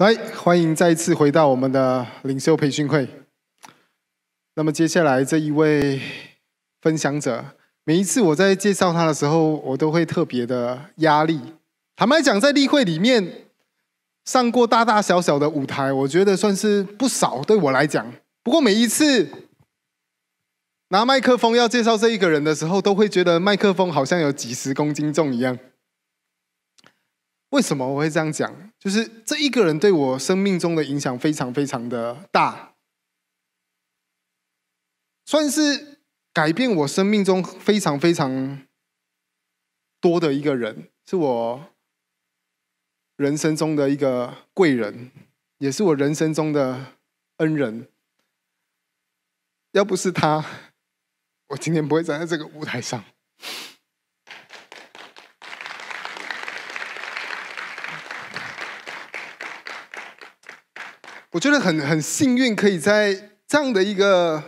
来，欢迎再一次回到我们的领袖培训会。那么接下来这一位分享者，每一次我在介绍他的时候，我都会特别的压力。坦白讲，在例会里面上过大大小小的舞台，我觉得算是不少对我来讲。不过每一次拿麦克风要介绍这一个人的时候，都会觉得麦克风好像有几十公斤重一样。为什么我会这样讲？就是这一个人对我生命中的影响非常非常的大，算是改变我生命中非常非常多的一个人，是我人生中的一个贵人，也是我人生中的恩人。要不是他，我今天不会站在这个舞台上。我觉得很很幸运，可以在这样的一个、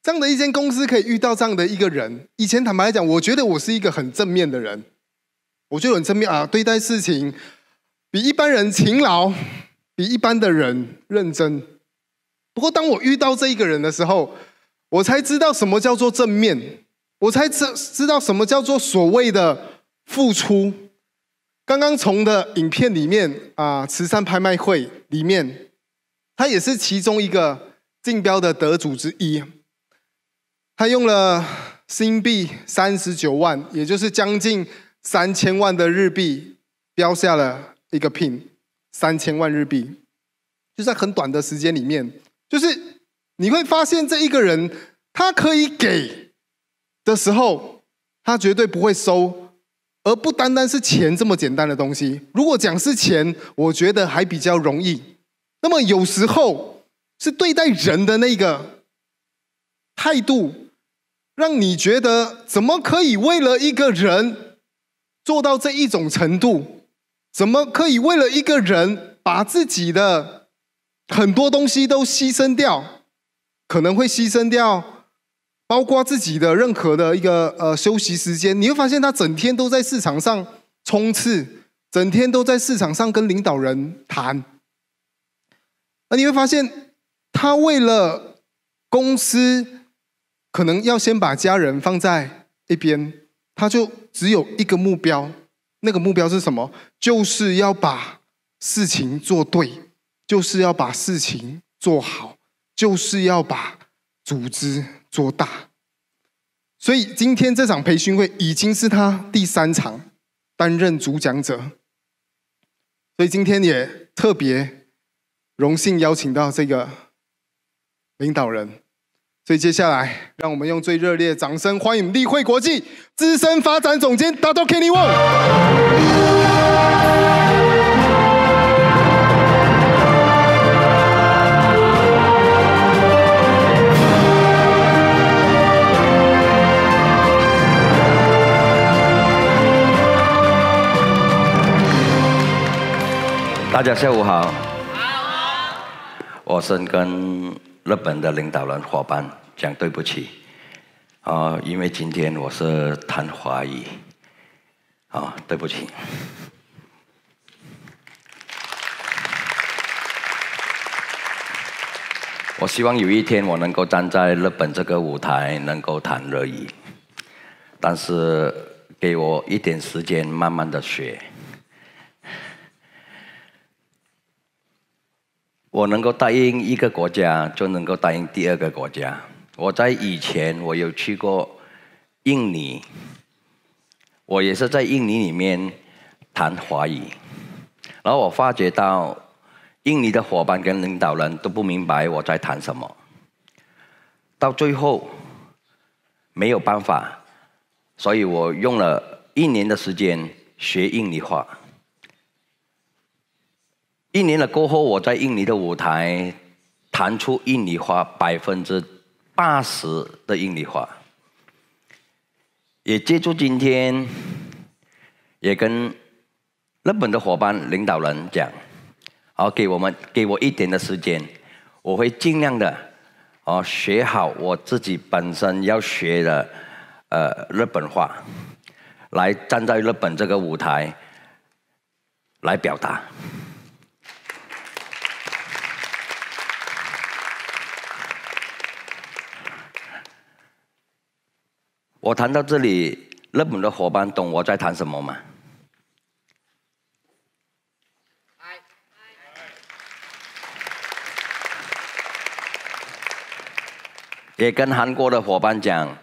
这样的一间公司，可以遇到这样的一个人。以前坦白来讲，我觉得我是一个很正面的人，我觉得很正面啊，对待事情比一般人勤劳，比一般的人认真。不过当我遇到这一个人的时候，我才知道什么叫做正面，我才知知道什么叫做所谓的付出。刚刚从的影片里面啊，慈善拍卖会里面，他也是其中一个竞标的得主之一。他用了新币三十九万，也就是将近三千万的日币，标下了一个聘，三千万日币，就在很短的时间里面，就是你会发现这一个人，他可以给的时候，他绝对不会收。而不单单是钱这么简单的东西。如果讲是钱，我觉得还比较容易。那么有时候是对待人的那个态度，让你觉得怎么可以为了一个人做到这一种程度？怎么可以为了一个人把自己的很多东西都牺牲掉？可能会牺牲掉。包括自己的任何的一个呃休息时间，你会发现他整天都在市场上冲刺，整天都在市场上跟领导人谈。而你会发现，他为了公司，可能要先把家人放在一边，他就只有一个目标，那个目标是什么？就是要把事情做对，就是要把事情做好，就是要把组织。做大，所以今天这场培训会已经是他第三场担任主讲者，所以今天也特别荣幸邀请到这个领导人，所以接下来让我们用最热烈掌声欢迎立会国际资深发展总监达东 Kenny Wong。大家下午好。我是跟日本的领导人伙伴讲对不起。啊，因为今天我是谈华语。啊，对不起。我希望有一天我能够站在日本这个舞台，能够谈日语。但是给我一点时间，慢慢的学。我能够答应一个国家，就能够答应第二个国家。我在以前，我有去过印尼，我也是在印尼里面谈华语，然后我发觉到印尼的伙伴跟领导人都不明白我在谈什么，到最后没有办法，所以我用了一年的时间学印尼话。一年了过后，我在印尼的舞台弹出印尼话百分之八十的印尼话，也借助今天，也跟日本的伙伴领导人讲，好，给我们给我一点的时间，我会尽量的哦学好我自己本身要学的呃日本话，来站在日本这个舞台来表达。我谈到这里，日本的伙伴懂我在谈什么吗？也跟韩国的伙伴讲，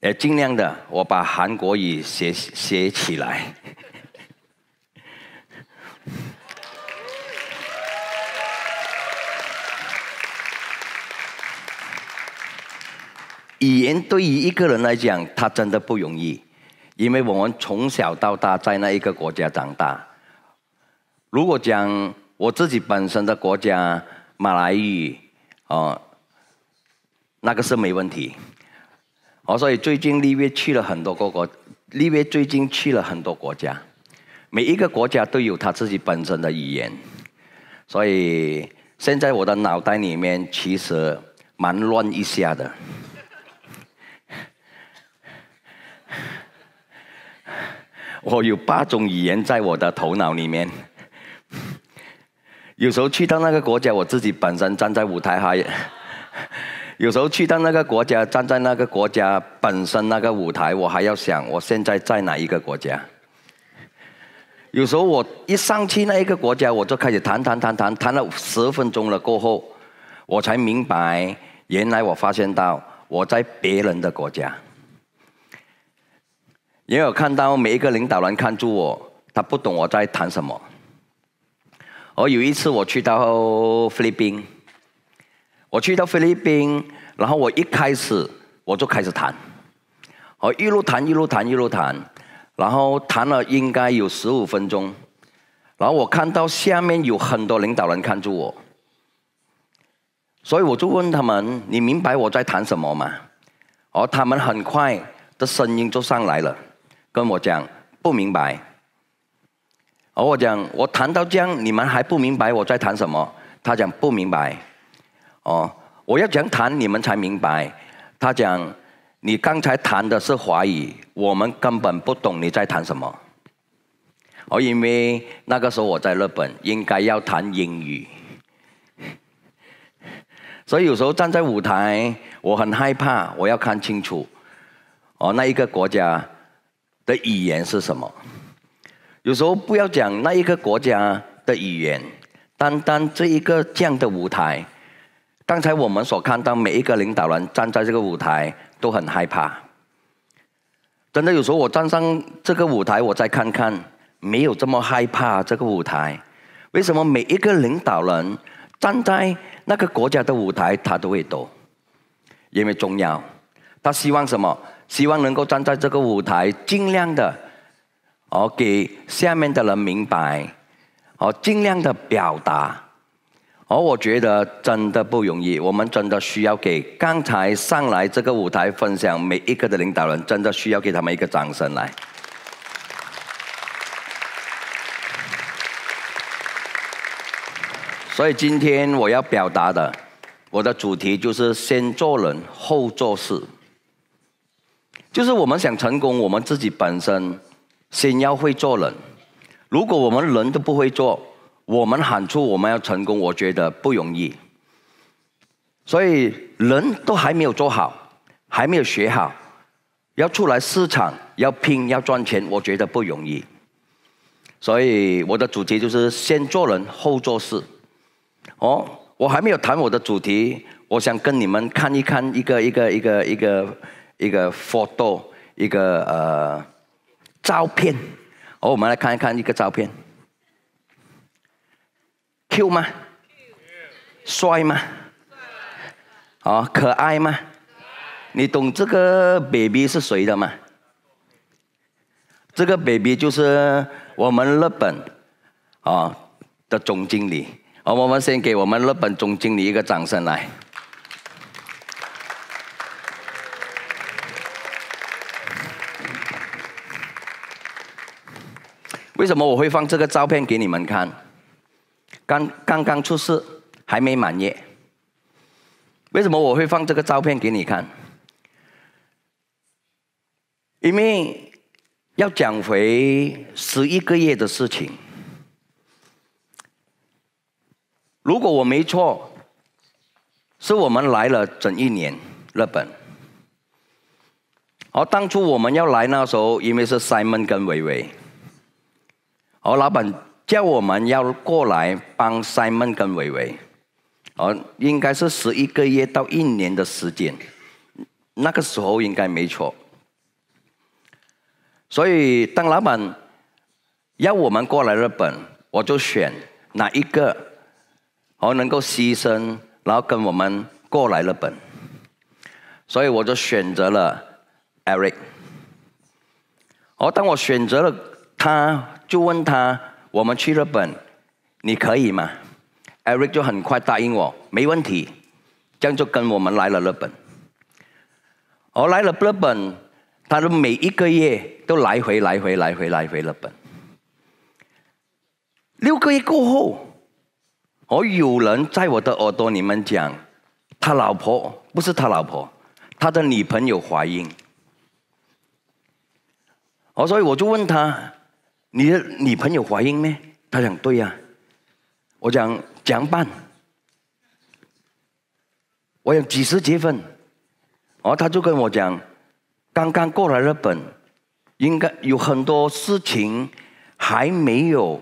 也尽量的，我把韩国语学学起来。语对于一个人来讲，他真的不容易，因为我们从小到大在那一个国家长大。如果讲我自己本身的国家马来语哦，那个是没问题。哦，所以最近利约去了很多个国，利约最近去了很多国家，每一个国家都有他自己本身的语言，所以现在我的脑袋里面其实蛮乱一下的。我有八种语言在我的头脑里面。有时候去到那个国家，我自己本身站在舞台还；有时候去到那个国家，站在那个国家本身那个舞台，我还要想我现在在哪一个国家。有时候我一上去那一个国家，我就开始谈谈谈谈，谈了十分钟了过后，我才明白，原来我发现到我在别人的国家。也有看到每一个领导人看住我，他不懂我在谈什么。而有一次我去到菲律宾，我去到菲律宾，然后我一开始我就开始谈，我一路谈一路谈一路谈，然后谈了应该有十五分钟，然后我看到下面有很多领导人看住我，所以我就问他们：“你明白我在谈什么吗？”而他们很快的声音就上来了。跟我讲不明白，而我讲我谈到这样，你们还不明白我在谈什么？他讲不明白，哦，我要讲谈你们才明白。他讲你刚才谈的是华语，我们根本不懂你在谈什么。哦，因为那个时候我在日本应该要谈英语，所以有时候站在舞台，我很害怕，我要看清楚哦，那一个国家。的语言是什么？有时候不要讲那一个国家的语言，单单这一个这样的舞台。刚才我们所看到，每一个领导人站在这个舞台都很害怕。真的，有时候我站上这个舞台，我再看看，没有这么害怕这个舞台。为什么每一个领导人站在那个国家的舞台，他都会抖？因为重要，他希望什么？希望能够站在这个舞台，尽量的，哦，给下面的人明白，哦，尽量的表达。而我觉得真的不容易，我们真的需要给刚才上来这个舞台分享每一个的领导人，真的需要给他们一个掌声来。所以今天我要表达的，我的主题就是先做人后做事。就是我们想成功，我们自己本身先要会做人。如果我们人都不会做，我们喊出我们要成功，我觉得不容易。所以人都还没有做好，还没有学好，要出来市场要拼要赚钱，我觉得不容易。所以我的主题就是先做人后做事。哦，我还没有谈我的主题，我想跟你们看一看一个一个一个一个。一个 photo，一个呃照片，好，我们来看一看一个照片，Q 吗？帅吗？哦，可爱吗？你懂这个 baby 是谁的吗？这个 baby 就是我们日本哦的总经理，哦，我们先给我们日本总经理一个掌声来。为什么我会放这个照片给你们看？刚刚刚出世，还没满月。为什么我会放这个照片给你看？因为要讲回十一个月的事情。如果我没错，是我们来了整一年，日本。而当初我们要来那时候，因为是 Simon 跟维维。而老板叫我们要过来帮 Simon 跟伟伟，而应该是十一个月到一年的时间，那个时候应该没错。所以当老板要我们过来日本，我就选哪一个，而能够牺牲，然后跟我们过来日本，所以我就选择了 Eric。而当我选择了。他就问他：“我们去日本，你可以吗？” Eric 就很快答应我：“没问题。”这样就跟我们来了日本。我来了日本，他的每一个月都来回来回来回来回日本。六个月过后，我有人在我的耳朵里面讲：“他老婆不是他老婆，他的女朋友怀孕。”我所以我就问他。你的女朋友怀孕没？他讲对呀，我讲讲办，我讲几时结婚？哦，他就跟我讲，刚刚过来日本，应该有很多事情还没有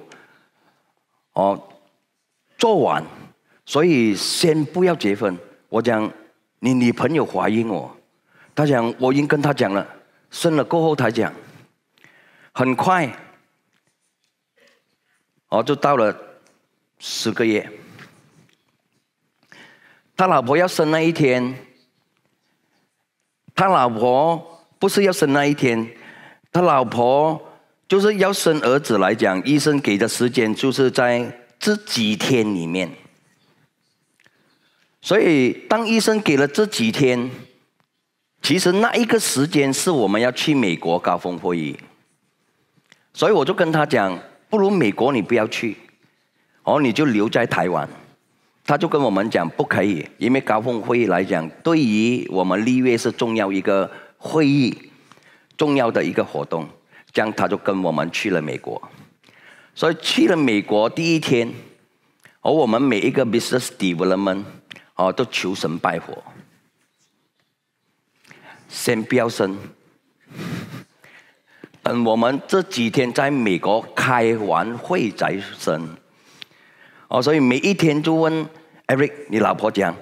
哦做完，所以先不要结婚。我讲你女朋友怀孕哦，他讲我已经跟他讲了，生了过后他讲很快。哦，就到了十个月，他老婆要生那一天，他老婆不是要生那一天，他老婆就是要生儿子来讲，医生给的时间就是在这几天里面，所以当医生给了这几天，其实那一个时间是我们要去美国高峰会议，所以我就跟他讲。不如美国，你不要去，哦，你就留在台湾。他就跟我们讲不可以，因为高峰会议来讲，对于我们立约是重要一个会议，重要的一个活动。这样他就跟我们去了美国。所以去了美国第一天，而我们每一个 business development 哦，都求神拜火，先飙升。嗯，我们这几天在美国开完会才生，哦，所以每一天就问 Eric，你老婆讲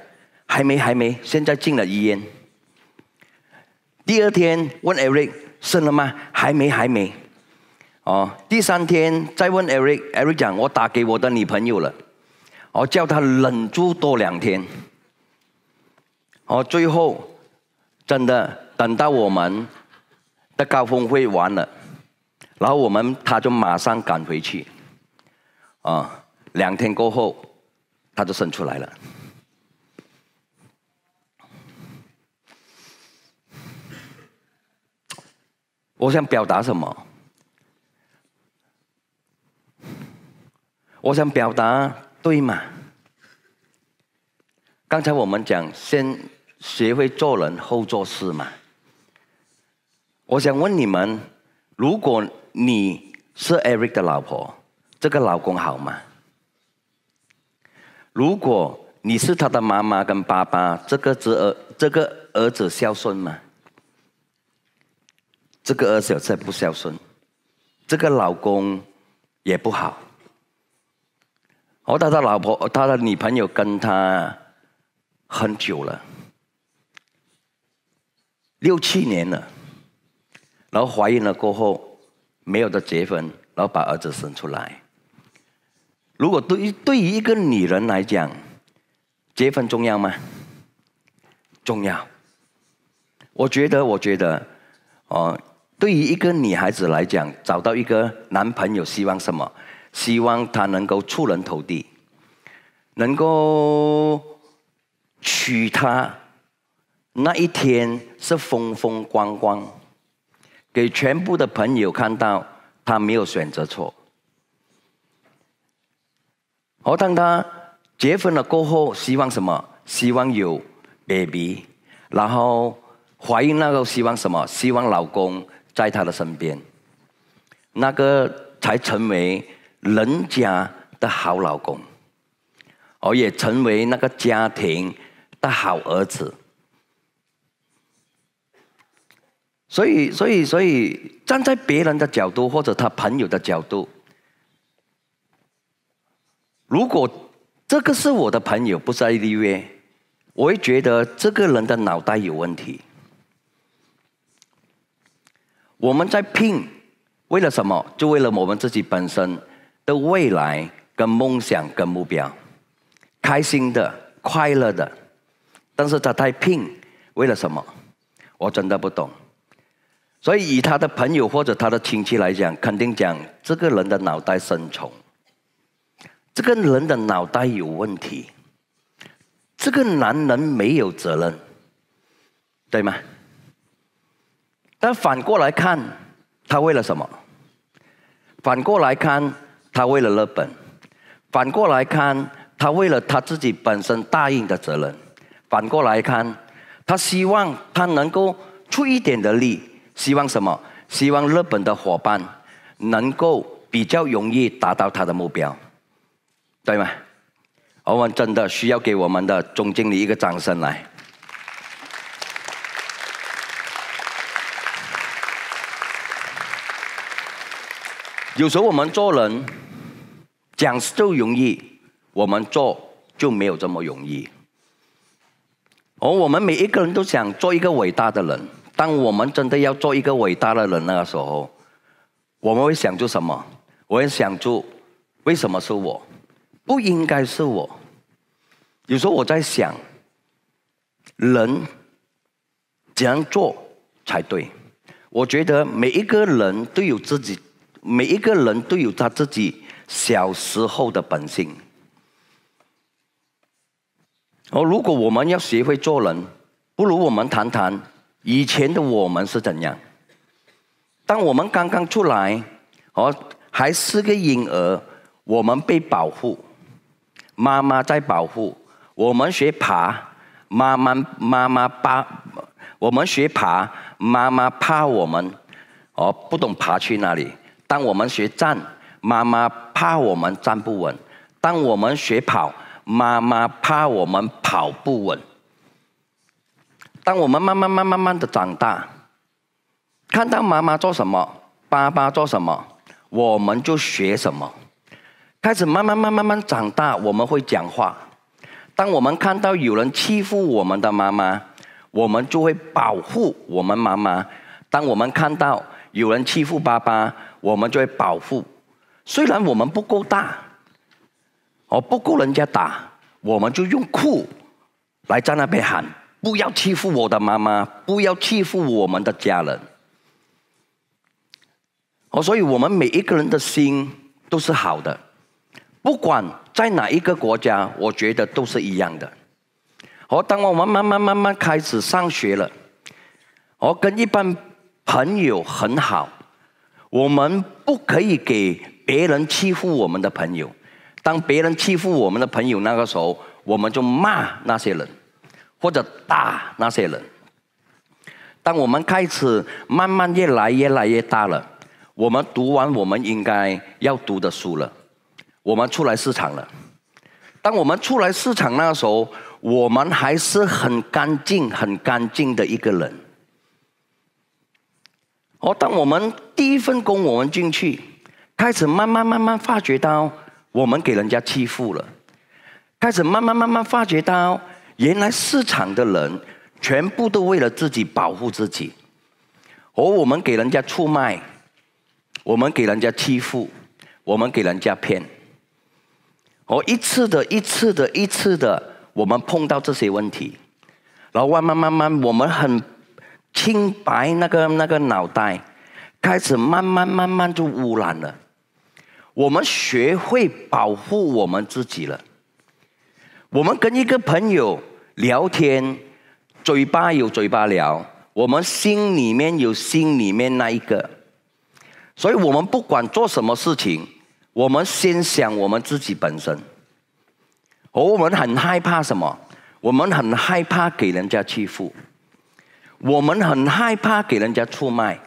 还没还没，现在进了医院。第二天问 Eric 生了吗？还没还没。哦，第三天再问 Eric，Eric 讲我打给我的女朋友了，我叫她忍住多两天。哦，最后真的等到我们。高峰会完了，然后我们他就马上赶回去，啊，两天过后他就生出来了。我想表达什么？我想表达，对嘛？刚才我们讲，先学会做人，后做事嘛。我想问你们：如果你是 Eric 的老婆，这个老公好吗？如果你是他的妈妈跟爸爸，这个侄儿这个儿子孝顺吗？这个儿子子不孝顺，这个老公也不好。和他的老婆，他的女朋友跟他很久了，六七年了。然后怀孕了过后，没有的结婚，然后把儿子生出来。如果对于对于一个女人来讲，结婚重要吗？重要。我觉得，我觉得，哦，对于一个女孩子来讲，找到一个男朋友，希望什么？希望他能够出人头地，能够娶她那一天是风风光光。给全部的朋友看到，他没有选择错。而当他结婚了过后，希望什么？希望有 baby，然后怀孕那个希望什么？希望老公在他的身边，那个才成为人家的好老公，而也成为那个家庭的好儿子。所以，所以，所以，站在别人的角度或者他朋友的角度，如果这个是我的朋友，不是 I D V，我会觉得这个人的脑袋有问题。我们在拼，为了什么？就为了我们自己本身的未来、跟梦想、跟目标，开心的、快乐的。但是他太拼，为了什么？我真的不懂。所以，以他的朋友或者他的亲戚来讲，肯定讲这个人的脑袋生虫，这个人的脑袋有问题，这个男人没有责任，对吗？但反过来看，他为了什么？反过来看，他为了日本；反过来看，他为了他自己本身答应的责任；反过来看，他希望他能够出一点的力。希望什么？希望日本的伙伴能够比较容易达到他的目标，对吗？我们真的需要给我们的总经理一个掌声来。有时候我们做人讲就容易，我们做就没有这么容易。而我们每一个人都想做一个伟大的人。当我们真的要做一个伟大的人那个时候，我们会想出什么？我会想出为什么是我？不应该是我？有时候我在想，人怎样做才对？我觉得每一个人都有自己，每一个人都有他自己小时候的本性。而如果我们要学会做人，不如我们谈谈。以前的我们是怎样？当我们刚刚出来，哦，还是个婴儿，我们被保护，妈妈在保护。我们学爬，妈妈妈妈怕我们学爬，妈妈怕我们，哦，不懂爬去哪里。当我们学站，妈妈怕我们站不稳。当我们学跑，妈妈怕我们跑不稳。当我们慢慢、慢、慢慢的长大，看到妈妈做什么，爸爸做什么，我们就学什么。开始慢慢、慢、慢慢长大，我们会讲话。当我们看到有人欺负我们的妈妈，我们就会保护我们妈妈；当我们看到有人欺负爸爸，我们就会保护。虽然我们不够大，我不够人家打，我们就用哭来在那边喊。不要欺负我的妈妈，不要欺负我们的家人。哦，所以我们每一个人的心都是好的，不管在哪一个国家，我觉得都是一样的。哦，当我们慢慢慢慢开始上学了，哦，跟一般朋友很好，我们不可以给别人欺负我们的朋友。当别人欺负我们的朋友那个时候，我们就骂那些人。或者打那些人。当我们开始慢慢越来越来越大了，我们读完我们应该要读的书了，我们出来市场了。当我们出来市场那时候，我们还是很干净、很干净的一个人。哦，当我们第一份工我们进去，开始慢慢慢慢发觉到我们给人家欺负了，开始慢慢慢慢发觉到。原来市场的人全部都为了自己保护自己，而我们给人家出卖，我们给人家欺负，我们给人家骗，我一次的、一次的、一次的，我们碰到这些问题，然后慢慢、慢慢，我们很清白那个那个脑袋，开始慢慢、慢慢就污染了，我们学会保护我们自己了。我们跟一个朋友聊天，嘴巴有嘴巴聊，我们心里面有心里面那一个，所以我们不管做什么事情，我们先想我们自己本身。而我们很害怕什么？我们很害怕给人家欺负，我们很害怕给人家出卖。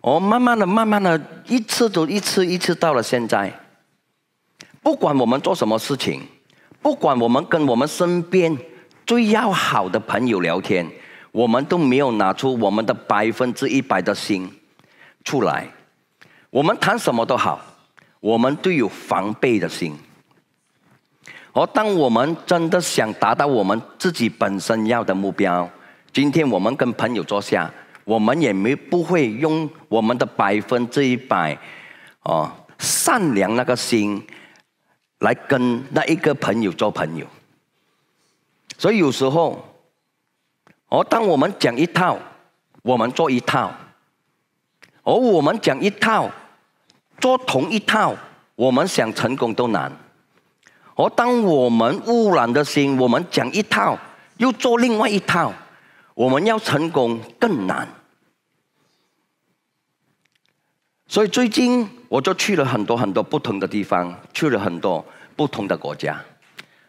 哦，慢慢的、慢慢的一次都一次一次到了现在，不管我们做什么事情。不管我们跟我们身边最要好的朋友聊天，我们都没有拿出我们的百分之一百的心出来。我们谈什么都好，我们都有防备的心。而当我们真的想达到我们自己本身要的目标，今天我们跟朋友坐下，我们也没不会用我们的百分之一百，哦，善良那个心。来跟那一个朋友做朋友，所以有时候，而当我们讲一套，我们做一套；而我们讲一套，做同一套，我们想成功都难。而当我们污染的心，我们讲一套，又做另外一套，我们要成功更难。所以最近。我就去了很多很多不同的地方，去了很多不同的国家。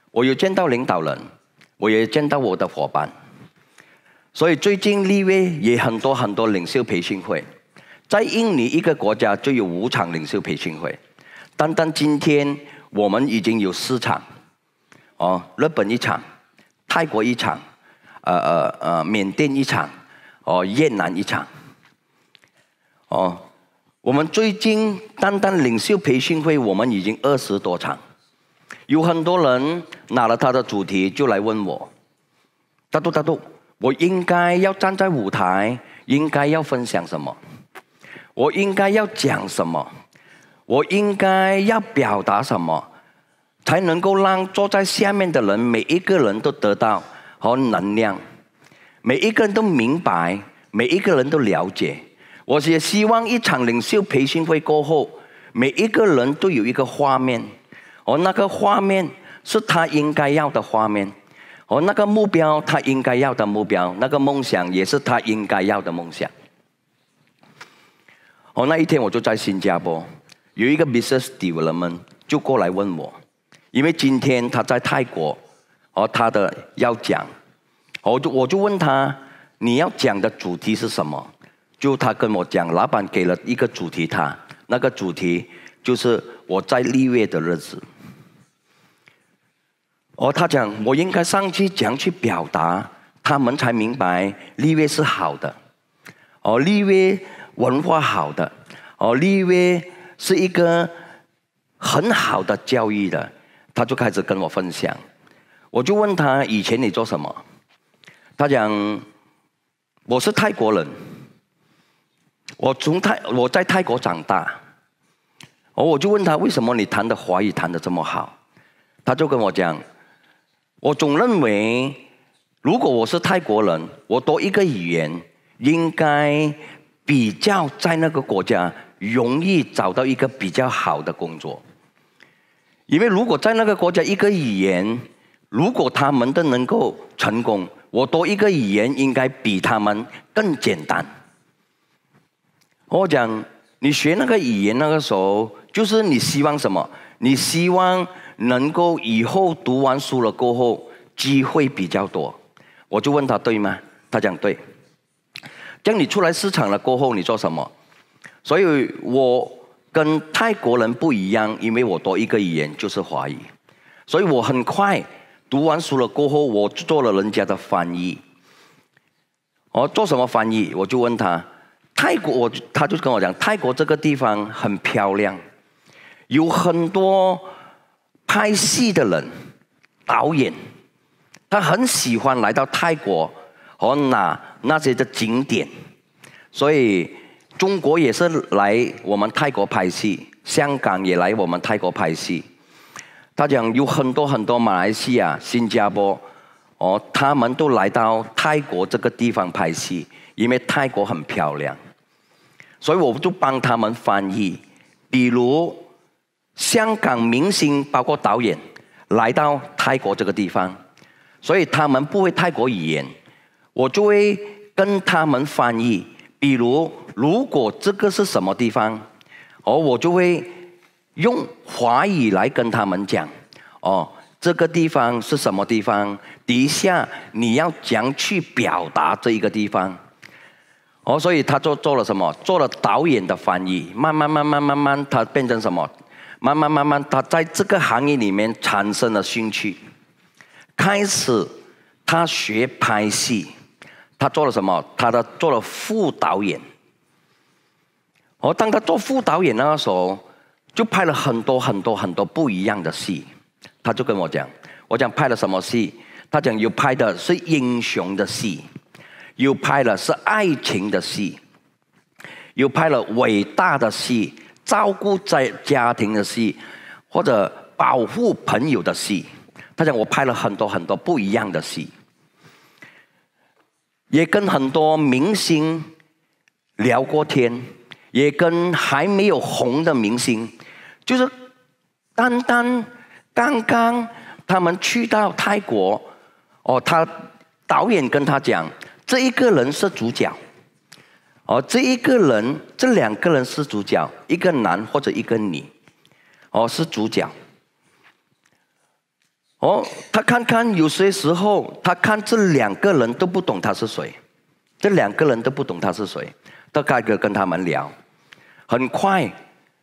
我有见到领导人，我也见到我的伙伴。所以最近立威也很多很多领袖培训会，在印尼一个国家就有五场领袖培训会。单单今天我们已经有四场，哦，日本一场，泰国一场，呃呃呃，缅甸一场，哦，越南一场，哦。我们最近单单领袖培训会，我们已经二十多场，有很多人拿了他的主题就来问我：“大度大度，我应该要站在舞台，应该要分享什么？我应该要讲什么？我应该要表达什么，才能够让坐在下面的人每一个人都得到和能量，每一个人都明白，每一个人都了解。”我也希望一场领袖培训会过后，每一个人都有一个画面，而那个画面是他应该要的画面，而那个目标他应该要的目标，那个梦想也是他应该要的梦想。哦，那一天我就在新加坡，有一个 business development 就过来问我，因为今天他在泰国，而他的要讲，我就我就问他你要讲的主题是什么？就他跟我讲，老板给了一个主题，他那个主题就是我在立威的日子。哦，他讲，我应该上去讲去表达，他们才明白立威是好的，哦，立威文化好的，哦，立威是一个很好的教育的。他就开始跟我分享，我就问他以前你做什么？他讲我是泰国人。我从泰，我在泰国长大，我我就问他为什么你谈的华语谈的这么好？他就跟我讲，我总认为，如果我是泰国人，我多一个语言，应该比较在那个国家容易找到一个比较好的工作，因为如果在那个国家一个语言，如果他们都能够成功，我多一个语言应该比他们更简单。我讲，你学那个语言那个时候，就是你希望什么？你希望能够以后读完书了过后，机会比较多。我就问他对吗？他讲对。样你出来市场了过后，你做什么？所以我跟泰国人不一样，因为我多一个语言就是华语，所以我很快读完书了过后，我做了人家的翻译。我做什么翻译？我就问他。泰国，我他就跟我讲，泰国这个地方很漂亮，有很多拍戏的人，导演，他很喜欢来到泰国和那那些的景点，所以中国也是来我们泰国拍戏，香港也来我们泰国拍戏，他讲有很多很多马来西亚、新加坡哦，他们都来到泰国这个地方拍戏。因为泰国很漂亮，所以我就帮他们翻译。比如香港明星包括导演来到泰国这个地方，所以他们不会泰国语言，我就会跟他们翻译。比如如果这个是什么地方，而我就会用华语来跟他们讲。哦，这个地方是什么地方？底下你要讲去表达这一个地方。哦，所以他做做了什么？做了导演的翻译，慢慢慢慢慢慢，他变成什么？慢慢慢慢，他在这个行业里面产生了兴趣，开始他学拍戏，他做了什么？他的做了副导演。哦，当他做副导演那个时候，就拍了很多很多很多不一样的戏，他就跟我讲，我讲拍了什么戏？他讲有拍的是英雄的戏。又拍了是爱情的戏，又拍了伟大的戏，照顾在家庭的戏，或者保护朋友的戏。他讲我拍了很多很多不一样的戏，也跟很多明星聊过天，也跟还没有红的明星，就是单单刚刚他们去到泰国，哦，他导演跟他讲。这一个人是主角，哦，这一个人，这两个人是主角，一个男或者一个女，哦，是主角，哦，他看看，有些时候他看这两个人都不懂他是谁，这两个人都不懂他是谁，大开哥跟他们聊，很快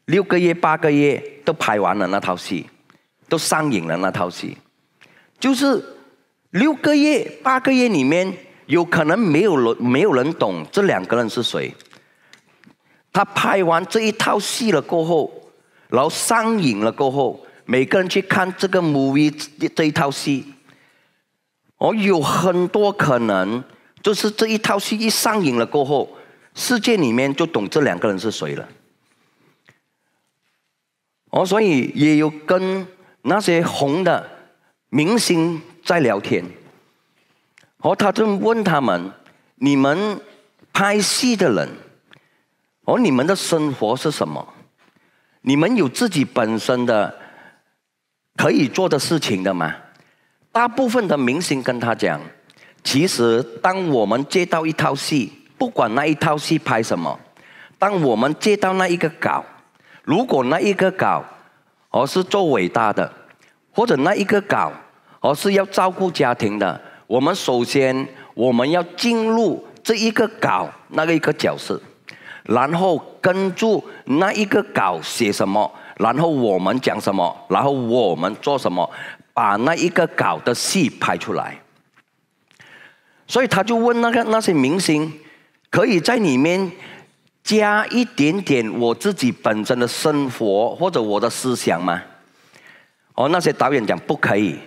六个月八个月都拍完了那套戏，都上映了那套戏，就是六个月八个月里面。有可能没有人没有人懂这两个人是谁。他拍完这一套戏了过后，然后上瘾了过后，每个人去看这个 MV o i e 这一套戏，哦，有很多可能，就是这一套戏一上瘾了过后，世界里面就懂这两个人是谁了。哦，所以也有跟那些红的明星在聊天。哦，他就问他们：“你们拍戏的人，哦，你们的生活是什么？你们有自己本身的可以做的事情的吗？”大部分的明星跟他讲：“其实，当我们接到一套戏，不管那一套戏拍什么，当我们接到那一个稿，如果那一个稿而是做伟大的，或者那一个稿而是要照顾家庭的。”我们首先，我们要进入这一个稿那个一个角色，然后跟住那一个稿写什么，然后我们讲什么，然后我们做什么，把那一个稿的戏拍出来。所以他就问那个那些明星，可以在里面加一点点我自己本身的生活或者我的思想吗？而那些导演讲不可以，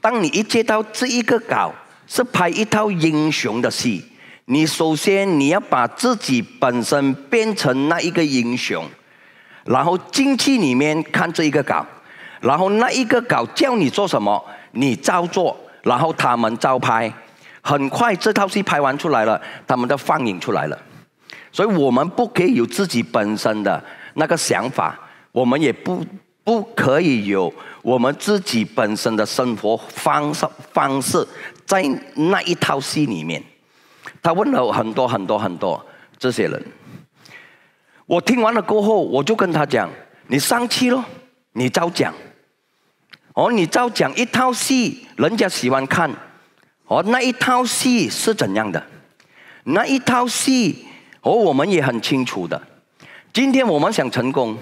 当你一接到这一个稿。是拍一套英雄的戏，你首先你要把自己本身变成那一个英雄，然后进去里面看这一个稿，然后那一个稿叫你做什么，你照做，然后他们照拍，很快这套戏拍完出来了，他们都放映出来了。所以我们不可以有自己本身的那个想法，我们也不不可以有我们自己本身的生活方式方式。在那一套戏里面，他问了很多很多很多这些人。我听完了过后，我就跟他讲：“你上去咯，你照讲。哦，你照讲一套戏，人家喜欢看。哦，那一套戏是怎样的？那一套戏，哦，我们也很清楚的。今天我们想成功，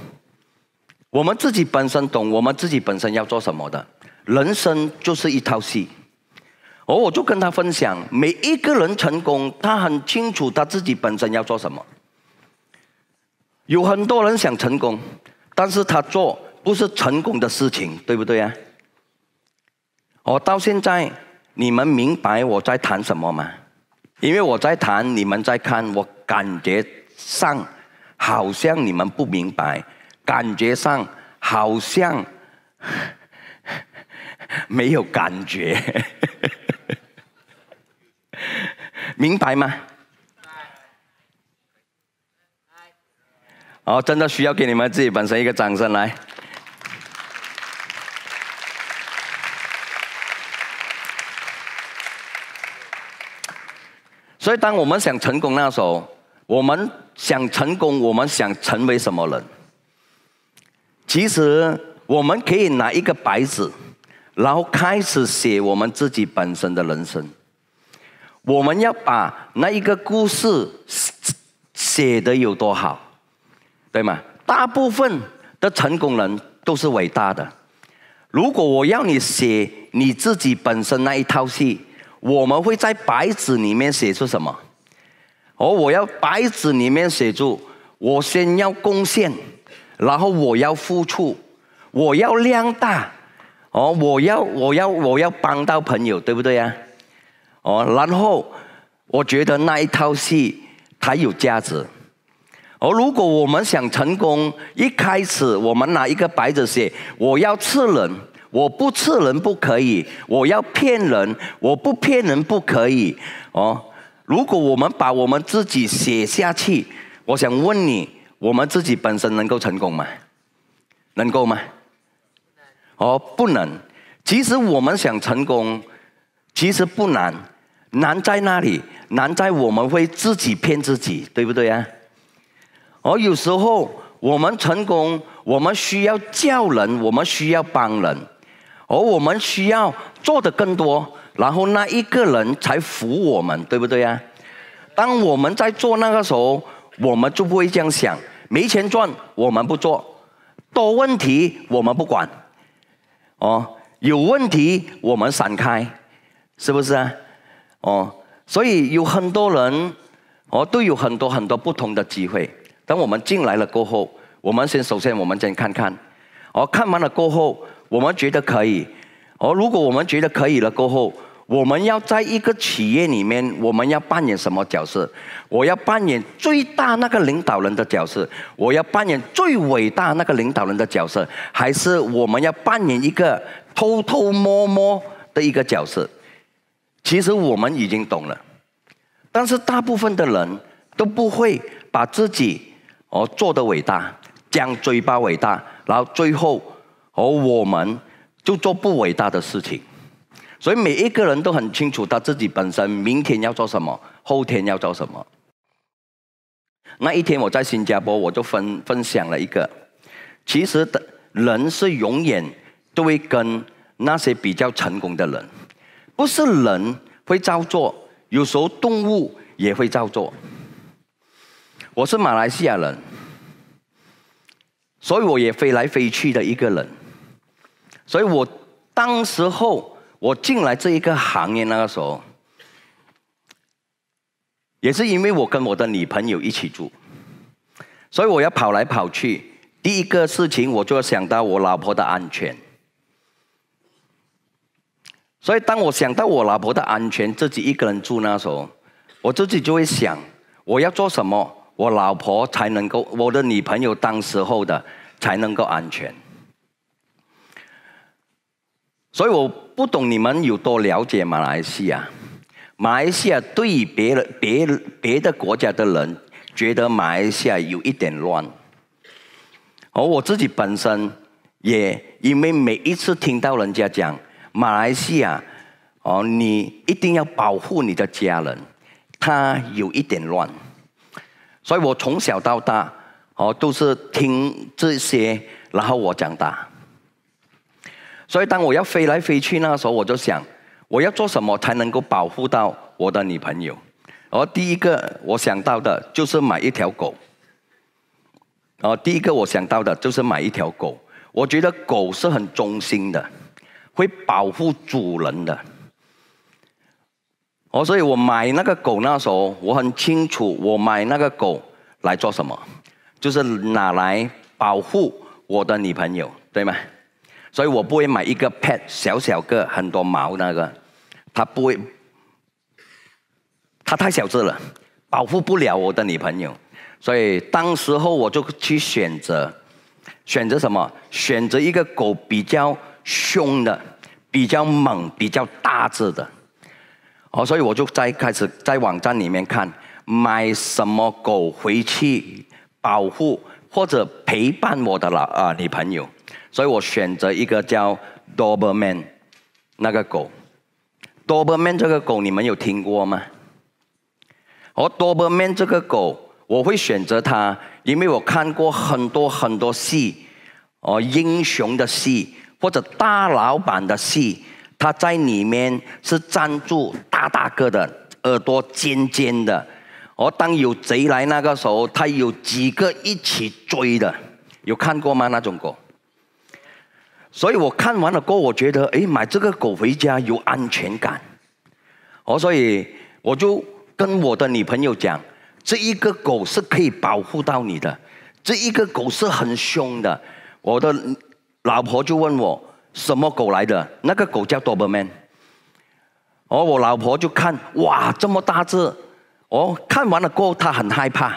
我们自己本身懂，我们自己本身要做什么的。人生就是一套戏。”哦，我就跟他分享，每一个人成功，他很清楚他自己本身要做什么。有很多人想成功，但是他做不是成功的事情，对不对啊？我到现在，你们明白我在谈什么吗？因为我在谈，你们在看，我感觉上好像你们不明白，感觉上好像 没有感觉。明白吗？好，真的需要给你们自己本身一个掌声来。所以，当我们想成功那时候，我们想成功，我们想成为什么人？其实，我们可以拿一个白纸，然后开始写我们自己本身的人生。我们要把那一个故事写得有多好，对吗？大部分的成功人都是伟大的。如果我要你写你自己本身那一套戏，我们会在白纸里面写出什么？哦，我要白纸里面写出我先要贡献，然后我要付出，我要量大，哦，我要我要我要帮到朋友，对不对呀？哦，然后我觉得那一套戏它有价值。而如果我们想成功，一开始我们拿一个白纸写，我要刺人，我不刺人不可以；我要骗人，我不骗人不可以。哦，如果我们把我们自己写下去，我想问你，我们自己本身能够成功吗？能够吗？哦，不能。其实我们想成功，其实不难。难在哪里？难在我们会自己骗自己，对不对啊？而有时候我们成功，我们需要叫人，我们需要帮人，而我们需要做的更多，然后那一个人才服我们，对不对啊？当我们在做那个时候，我们就不会这样想：没钱赚，我们不做；多问题，我们不管；哦，有问题，我们闪开，是不是啊？哦，所以有很多人，哦，都有很多很多不同的机会。等我们进来了过后，我们先首先我们先看看，哦，看完了过后，我们觉得可以，哦，如果我们觉得可以了过后，我们要在一个企业里面，我们要扮演什么角色？我要扮演最大那个领导人的角色，我要扮演最伟大那个领导人的角色，还是我们要扮演一个偷偷摸摸的一个角色？其实我们已经懂了，但是大部分的人都不会把自己哦做的伟大，讲嘴巴伟大，然后最后和我们就做不伟大的事情。所以每一个人都很清楚他自己本身明天要做什么，后天要做什么。那一天我在新加坡，我就分分享了一个，其实的人是永远都会跟那些比较成功的人。不是人会照做，有时候动物也会照做。我是马来西亚人，所以我也飞来飞去的一个人。所以我当时候我进来这一个行业那个时候，也是因为我跟我的女朋友一起住，所以我要跑来跑去。第一个事情我就要想到我老婆的安全。所以，当我想到我老婆的安全，自己一个人住那时候，我自己就会想，我要做什么，我老婆才能够，我的女朋友当时候的才能够安全。所以，我不懂你们有多了解马来西亚。马来西亚对别人、别别的国家的人，觉得马来西亚有一点乱。而我自己本身也因为每一次听到人家讲。马来西亚，哦，你一定要保护你的家人。他有一点乱，所以我从小到大，哦，都是听这些，然后我长大。所以当我要飞来飞去那时候，我就想，我要做什么才能够保护到我的女朋友？而第一个我想到的就是买一条狗。哦，第一个我想到的就是买一条狗。我觉得狗是很忠心的。会保护主人的，哦，所以我买那个狗那时候，我很清楚，我买那个狗来做什么，就是拿来保护我的女朋友，对吗？所以我不会买一个 pet，小小个，很多毛那个，它不会，它太小只了，保护不了我的女朋友，所以当时候我就去选择，选择什么？选择一个狗比较。凶的，比较猛、比较大只的，哦，所以我就在开始在网站里面看买什么狗回去保护或者陪伴我的老啊女朋友，所以我选择一个叫 Doberman 那个狗。Doberman 这个狗你们有听过吗？哦，Doberman 这个狗我会选择它，因为我看过很多很多戏，哦，英雄的戏。或者大老板的戏，他在里面是站住，大大个的耳朵尖尖的。而当有贼来那个时候，他有几个一起追的，有看过吗？那种狗。所以我看完了狗，我觉得，哎，买这个狗回家有安全感。我所以我就跟我的女朋友讲，这一个狗是可以保护到你的，这一个狗是很凶的。我的。老婆就问我什么狗来的？那个狗叫 d o b e r m a n 而我老婆就看哇这么大只，哦，看完了过后她很害怕。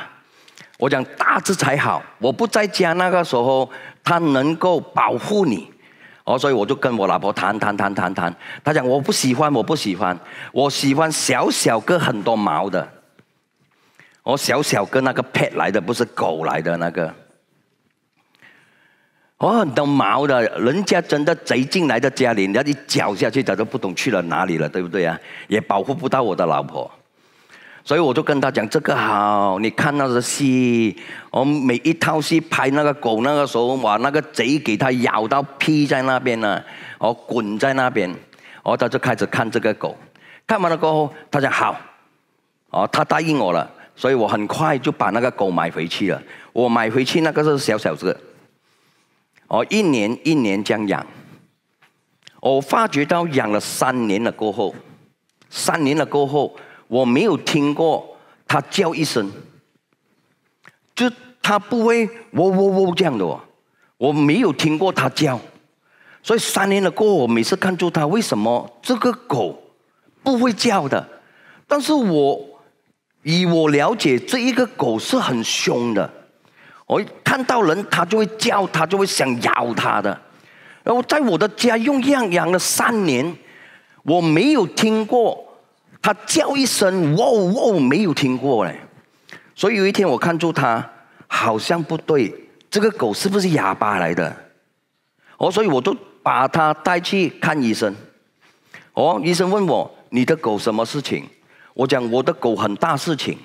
我讲大只才好，我不在家那个时候，它能够保护你。哦，所以我就跟我老婆谈谈谈谈谈，她讲我不喜欢，我不喜欢，我喜欢小小个很多毛的。我小小个那个 pet 来的不是狗来的那个。哦，都毛的，人家真的贼进来的家里，你要一脚下去，他就不懂去了哪里了，对不对啊？也保护不到我的老婆，所以我就跟他讲这个好，你看那个戏，我每一套戏拍那个狗那个时候，哇，那个贼给他咬到屁在那边呢，哦，滚在那边，哦，他就开始看这个狗，看完了过后，他讲好，哦，他答应我了，所以我很快就把那个狗买回去了。我买回去那个是小小子。哦，一年一年这样养。我发觉到养了三年了过后，三年了过后，我没有听过它叫一声，就它不会喔喔喔这样的哦，我没有听过它叫。所以三年了过后，我每次看住它，为什么这个狗不会叫的？但是我以我了解，这一个狗是很凶的。我一看到人，它就会叫，它就会想咬它的。然后在我的家用样养了三年，我没有听过它叫一声“喔喔”，没有听过嘞。所以有一天我看出它好像不对，这个狗是不是哑巴来的？哦，所以我就把它带去看医生。哦，医生问我你的狗什么事情？我讲我的狗很大事情，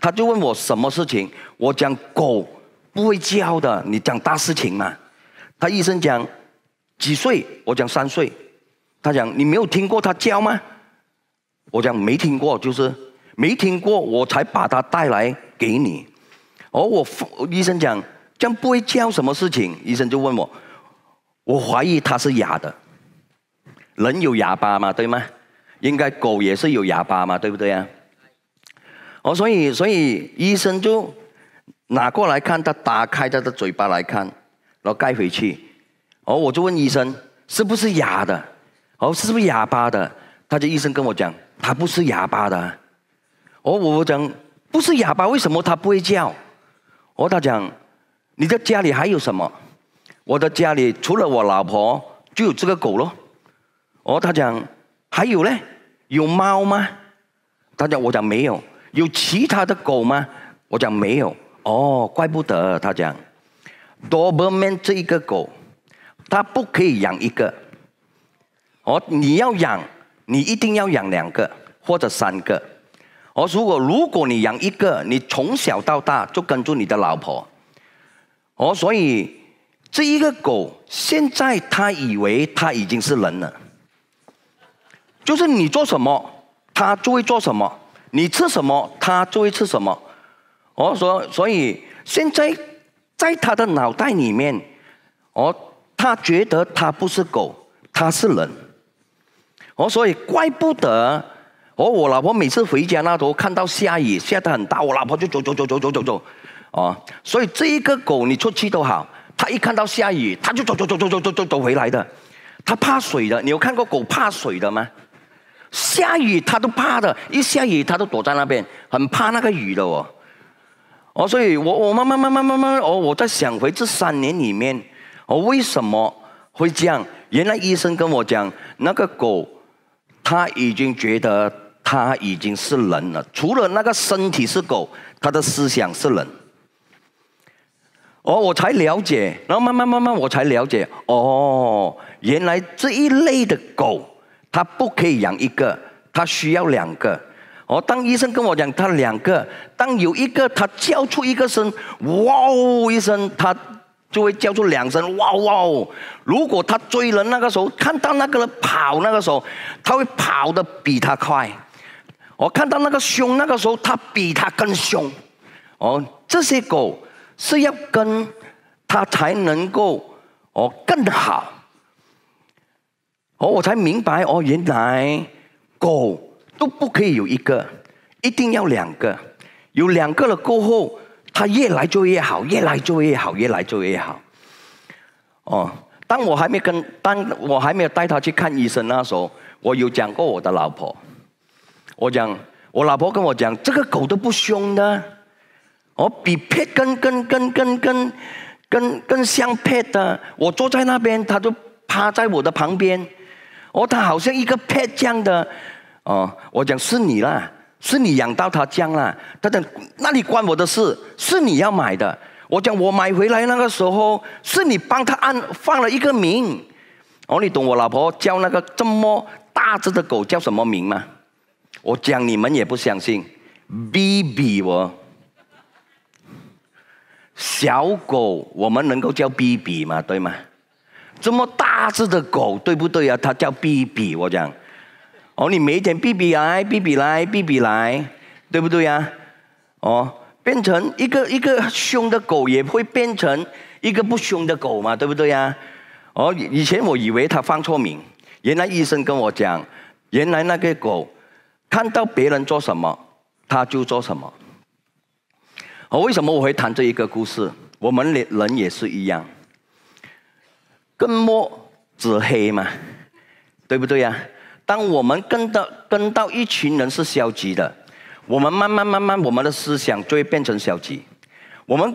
他就问我什么事情？我讲狗。不会叫的，你讲大事情嘛？他医生讲几岁，我讲三岁。他讲你没有听过他叫吗？我讲没听过，就是没听过，我才把他带来给你。而我医生讲这样不会叫什么事情，医生就问我，我怀疑他是哑的。人有哑巴嘛，对吗？应该狗也是有哑巴嘛，对不对呀？哦，所以所以医生就。拿过来看，他打开他的嘴巴来看，然后盖回去。哦，我就问医生，是不是哑的？哦，是不是哑巴的？他就医生跟我讲，他不是哑巴的。哦，我讲不是哑巴，为什么他不会叫？哦，他讲你的家里还有什么？我的家里除了我老婆，就有这个狗咯。哦，他讲还有呢，有猫吗？他讲我讲没有，有其他的狗吗？我讲没有。哦，怪不得他讲，多伯曼这一个狗，它不可以养一个，哦，你要养，你一定要养两个或者三个，哦，如果如果你养一个，你从小到大就跟住你的老婆，哦，所以这一个狗现在它以为它已经是人了，就是你做什么它就会做什么，你吃什么它就会吃什么。我说，所以现在在他的脑袋里面，哦，他觉得他不是狗，他是人。哦，所以怪不得。哦，我老婆每次回家那头看到下雨，下的很大，我老婆就走走走走走走走。哦，所以这一个狗你出去都好，它一看到下雨，它就走走走走走走走回来的。它怕水的，你有看过狗怕水的吗？下雨它都怕的，一下雨它都躲在那边，很怕那个雨的哦。哦，所以我我慢慢慢慢慢慢哦，我在想回这三年里面，我为什么会这样？原来医生跟我讲，那个狗，他已经觉得他已经是人了，除了那个身体是狗，他的思想是人。哦，我才了解，然后慢慢慢慢我才了解，哦，原来这一类的狗，它不可以养一个，它需要两个。哦，当医生跟我讲，他两个，当有一个他叫出一个声“哇”哦一声，他就会叫出两声“哇哇”。如果他追人那个时候，看到那个人跑那个时候，他会跑得比他快。我看到那个凶那个时候，他比他更凶。哦，这些狗是要跟他才能够哦更好。哦，我才明白哦，原来狗。都不可以有一个，一定要两个。有两个了过后，他越来做越好，越来做越好，越来做越好。哦，当我还没跟，当我还没有带他去看医生那时候，我有讲过我的老婆。我讲，我老婆跟我讲，这个狗都不凶的，我比 pet 跟跟跟跟跟更像 pet 的。我坐在那边，它就趴在我的旁边，哦，它好像一个 pet 这样的。哦，我讲是你啦，是你养到它僵啦。他讲，那你关我的事，是你要买的。我讲，我买回来那个时候，是你帮他按放了一个名。哦，你懂我老婆叫那个这么大只的狗叫什么名吗？我讲你们也不相信，B B 我。小狗我们能够叫 B B 吗？对吗？这么大只的狗对不对啊？它叫 B B，我讲。哦，你每天逼逼来，逼逼来，逼逼来，对不对呀？哦，变成一个一个凶的狗，也会变成一个不凶的狗嘛，对不对呀？哦，以前我以为他犯错名，原来医生跟我讲，原来那个狗看到别人做什么，它就做什么。哦，为什么我会谈这一个故事？我们人人也是一样，跟墨子黑嘛，对不对呀？当我们跟到跟到一群人是消极的，我们慢慢慢慢我们的思想就会变成消极。我们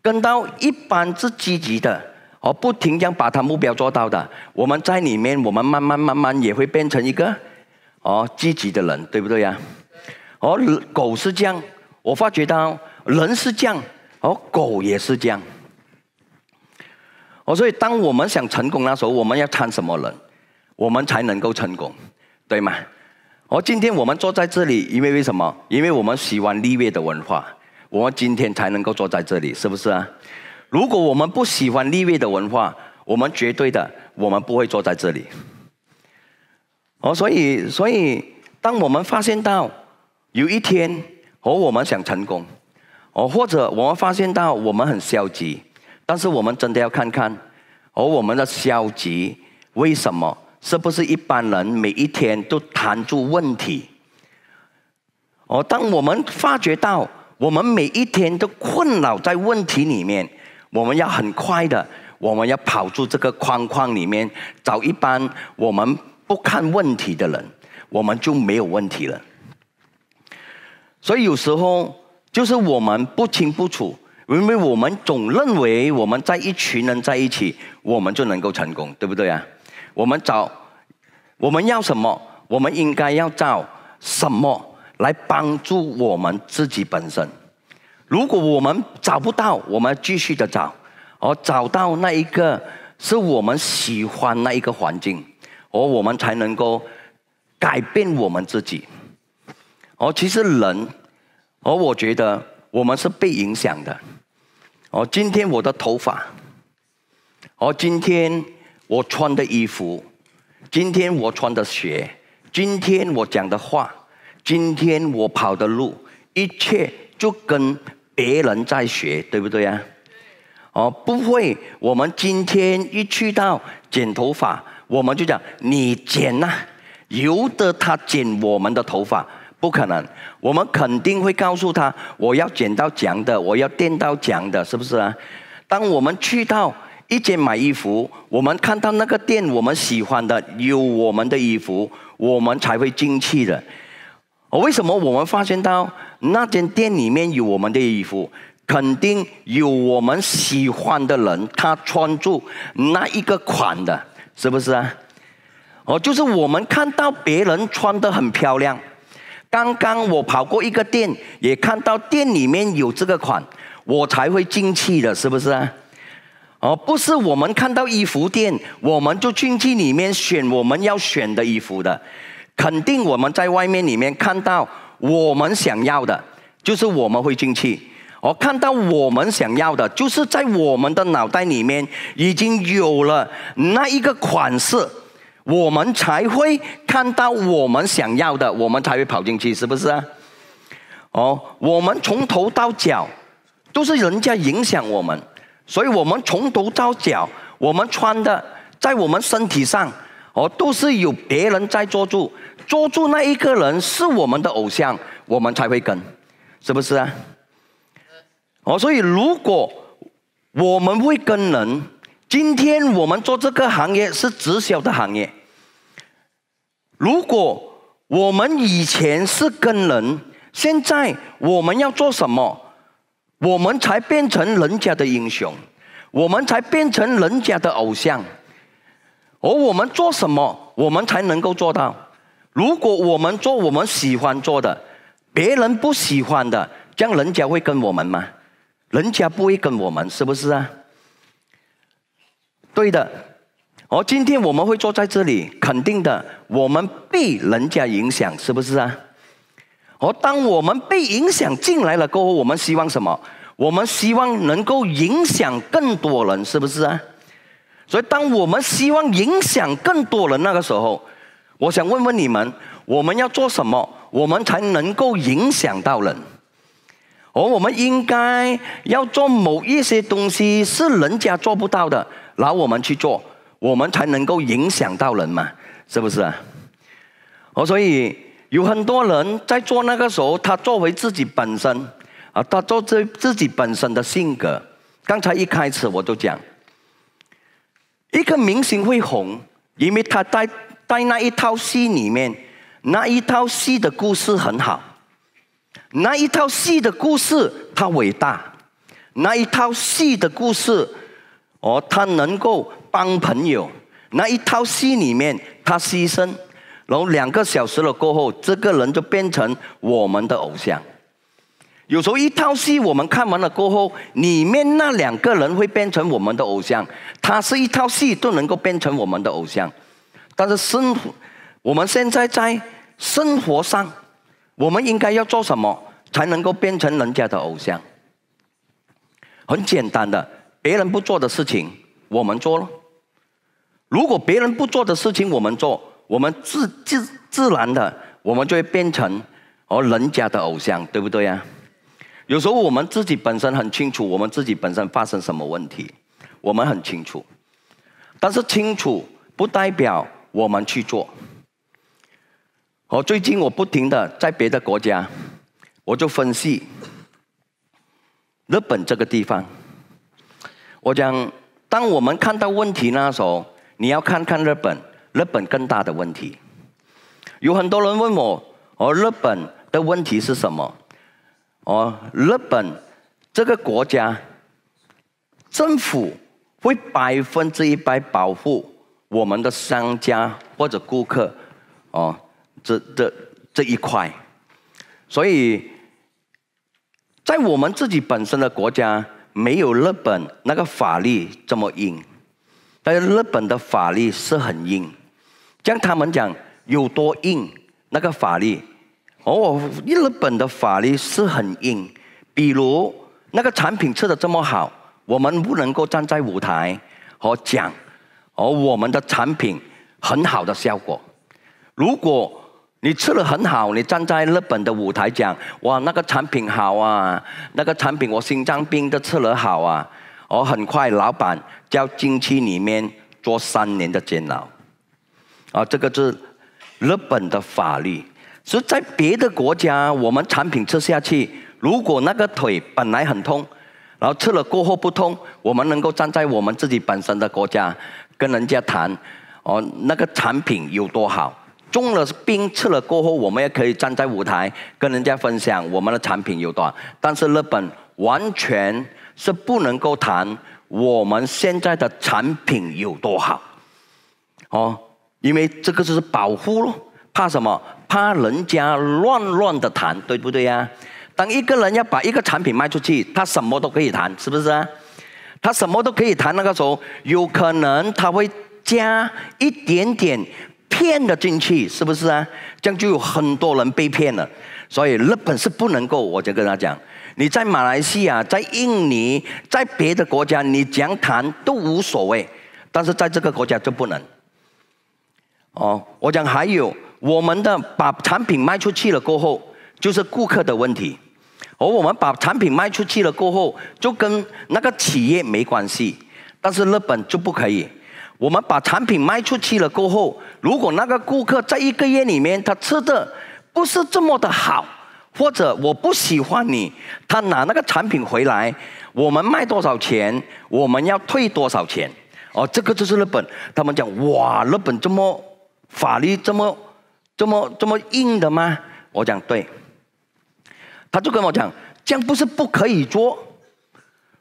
跟到一般是积极的，哦，不停将把他目标做到的，我们在里面我们慢慢慢慢也会变成一个哦积极的人，对不对呀？哦，狗是这样，我发觉到人是这样，哦，狗也是这样。哦，所以当我们想成功那时候，我们要看什么人。我们才能够成功，对吗？而今天我们坐在这里，因为为什么？因为我们喜欢立越的文化，我们今天才能够坐在这里，是不是啊？如果我们不喜欢立越的文化，我们绝对的，我们不会坐在这里。哦，所以，所以，当我们发现到有一天和我们想成功，哦，或者我们发现到我们很消极，但是我们真的要看看，而我们的消极为什么？是不是一般人每一天都谈住问题？哦，当我们发觉到我们每一天都困扰在问题里面，我们要很快的，我们要跑出这个框框里面，找一般我们不看问题的人，我们就没有问题了。所以有时候就是我们不清不楚，因为我们总认为我们在一群人在一起，我们就能够成功，对不对啊？我们找，我们要什么？我们应该要找什么来帮助我们自己本身？如果我们找不到，我们继续的找，而找到那一个是我们喜欢那一个环境，而我们才能够改变我们自己。而其实人，而我觉得我们是被影响的。哦，今天我的头发，而今天。我穿的衣服，今天我穿的鞋，今天我讲的话，今天我跑的路，一切就跟别人在学，对不对啊？哦，不会，我们今天一去到剪头发，我们就讲你剪呐，由得他剪我们的头发，不可能，我们肯定会告诉他，我要剪到讲的，我要垫到讲的，是不是啊？当我们去到。一件买衣服，我们看到那个店，我们喜欢的有我们的衣服，我们才会进去的。哦，为什么我们发现到那间店里面有我们的衣服，肯定有我们喜欢的人，他穿住那一个款的，是不是啊？哦，就是我们看到别人穿的很漂亮，刚刚我跑过一个店，也看到店里面有这个款，我才会进去的，是不是啊？而不是我们看到衣服店，我们就进去里面选我们要选的衣服的，肯定我们在外面里面看到我们想要的，就是我们会进去。而看到我们想要的，就是在我们的脑袋里面已经有了那一个款式，我们才会看到我们想要的，我们才会跑进去，是不是啊？哦，我们从头到脚都是人家影响我们。所以我们从头到脚，我们穿的，在我们身体上，哦，都是有别人在做住，做住那一个人是我们的偶像，我们才会跟，是不是啊？哦，所以如果我们会跟人，今天我们做这个行业是直销的行业，如果我们以前是跟人，现在我们要做什么？我们才变成人家的英雄，我们才变成人家的偶像。而我们做什么，我们才能够做到？如果我们做我们喜欢做的，别人不喜欢的，这样人家会跟我们吗？人家不会跟我们，是不是啊？对的。而今天我们会坐在这里，肯定的，我们被人家影响，是不是啊？而当我们被影响进来了过后，我们希望什么？我们希望能够影响更多人，是不是啊？所以，当我们希望影响更多人那个时候，我想问问你们：我们要做什么，我们才能够影响到人？而我们应该要做某一些东西是人家做不到的，然后我们去做，我们才能够影响到人嘛？是不是啊？哦，所以。有很多人在做那个时候，他作为自己本身，啊，他做自自己本身的性格。刚才一开始我就讲，一个明星会红，因为他在在那一套戏里面，那一套戏的故事很好，那一套戏的故事他伟大，那一套戏的故事，哦，他能够帮朋友，那一套戏里面他牺牲。然后两个小时了过后，这个人就变成我们的偶像。有时候一套戏我们看完了过后，里面那两个人会变成我们的偶像。他是一套戏都能够变成我们的偶像。但是生活，我们现在在生活上，我们应该要做什么才能够变成人家的偶像？很简单的，别人不做的事情我们做了。如果别人不做的事情我们做。我们自自自然的，我们就会变成哦人家的偶像，对不对呀？有时候我们自己本身很清楚，我们自己本身发生什么问题，我们很清楚。但是清楚不代表我们去做。我最近我不停的在别的国家，我就分析日本这个地方。我讲，当我们看到问题那时候，你要看看日本。日本更大的问题，有很多人问我：哦，日本的问题是什么？哦，日本这个国家，政府会百分之一百保护我们的商家或者顾客，哦，这这这一块，所以在我们自己本身的国家，没有日本那个法律这么硬，但是日本的法律是很硬。像他们讲有多硬那个法律，哦，日本的法律是很硬。比如那个产品吃的这么好，我们不能够站在舞台和讲，而我们的产品很好的效果。如果你吃了很好，你站在日本的舞台讲，哇，那个产品好啊，那个产品我心脏病都吃了好啊，我很快老板叫进去里面做三年的监牢。啊，这个是日本的法律，所以在别的国家，我们产品吃下去，如果那个腿本来很痛，然后吃了过后不痛，我们能够站在我们自己本身的国家跟人家谈，哦，那个产品有多好，中了病吃了过后，我们也可以站在舞台跟人家分享我们的产品有多。但是日本完全是不能够谈我们现在的产品有多好，哦。因为这个就是保护咯，怕什么？怕人家乱乱的谈，对不对呀？当一个人要把一个产品卖出去，他什么都可以谈，是不是啊？他什么都可以谈，那个时候有可能他会加一点点骗的进去，是不是啊？这样就有很多人被骗了。所以日本是不能够，我就跟他讲，你在马来西亚、在印尼、在别的国家，你讲谈都无所谓，但是在这个国家就不能。哦，我讲还有我们的把产品卖出去了过后，就是顾客的问题。而我们把产品卖出去了过后，就跟那个企业没关系。但是日本就不可以。我们把产品卖出去了过后，如果那个顾客在一个月里面他吃的不是这么的好，或者我不喜欢你，他拿那个产品回来，我们卖多少钱，我们要退多少钱。哦，这个就是日本。他们讲哇，日本这么。法律这么、这么、这么硬的吗？我讲对，他就跟我讲，这样不是不可以做。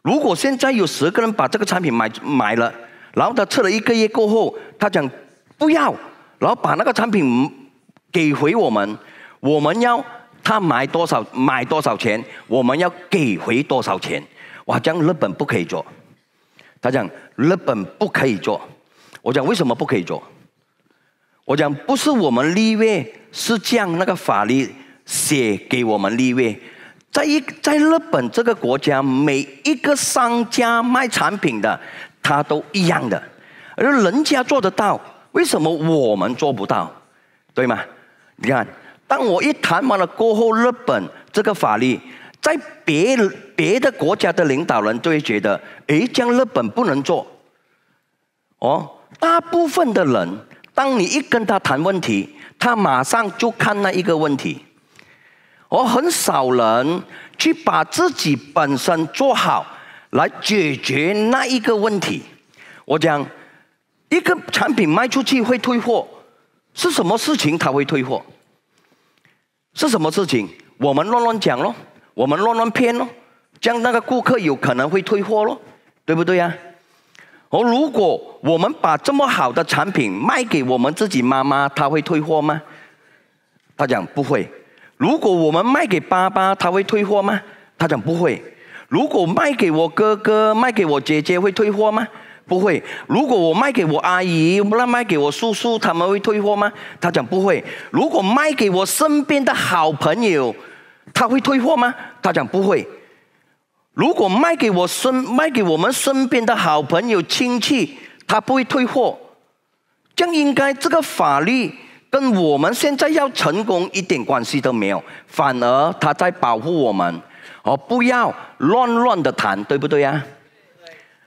如果现在有十个人把这个产品买买了，然后他测了一个月过后，他讲不要，然后把那个产品给回我们。我们要他买多少买多少钱，我们要给回多少钱。我讲日本不可以做，他讲日本不可以做，我讲为什么不可以做？我讲不是我们立位，是将那个法律写给我们立位。在一在日本这个国家，每一个商家卖产品的，他都一样的，而人家做得到，为什么我们做不到？对吗？你看，当我一谈完了过后，日本这个法律，在别别的国家的领导人都会觉得，诶，将日本不能做。哦，大部分的人。当你一跟他谈问题，他马上就看那一个问题。我很少人去把自己本身做好来解决那一个问题。我讲一个产品卖出去会退货，是什么事情？他会退货，是什么事情？我们乱乱讲咯，我们乱乱骗咯，样那个顾客有可能会退货咯，对不对呀？哦，如果我们把这么好的产品卖给我们自己妈妈，她会退货吗？他讲不会。如果我们卖给爸爸，他会退货吗？他讲不会。如果卖给我哥哥、卖给我姐姐，会退货吗？不会。如果我卖给我阿姨，那卖给我叔叔，他们会退货吗？他讲不会。如果卖给我身边的好朋友，他会退货吗？他讲不会。如果卖给我身卖给我们身边的好朋友亲戚，他不会退货。这应该这个法律跟我们现在要成功一点关系都没有，反而他在保护我们，哦，不要乱乱的谈，对不对啊？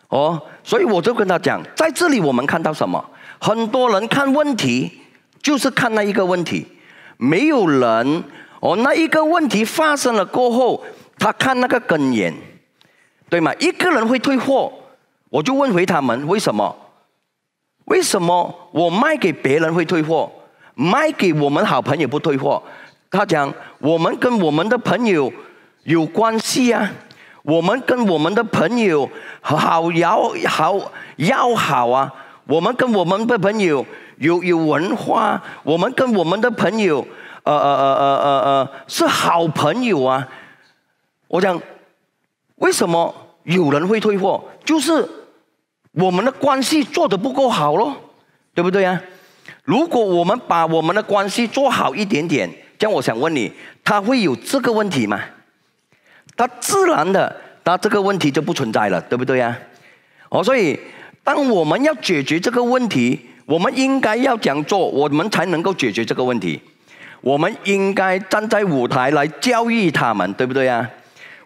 哦，所以我就跟他讲，在这里我们看到什么？很多人看问题就是看那一个问题，没有人哦，那一个问题发生了过后，他看那个根源。对嘛？一个人会退货，我就问回他们为什么？为什么我卖给别人会退货，卖给我们好朋友不退货？他讲我们跟我们的朋友有关系啊，我们跟我们的朋友好要好要好啊，我们跟我们的朋友有有文化，我们跟我们的朋友呃呃呃呃呃是好朋友啊。我讲为什么？有人会退货，就是我们的关系做的不够好喽，对不对呀？如果我们把我们的关系做好一点点，这样我想问你，他会有这个问题吗？他自然的，他这个问题就不存在了，对不对呀？哦，所以当我们要解决这个问题，我们应该要怎样做，我们才能够解决这个问题？我们应该站在舞台来教育他们，对不对呀？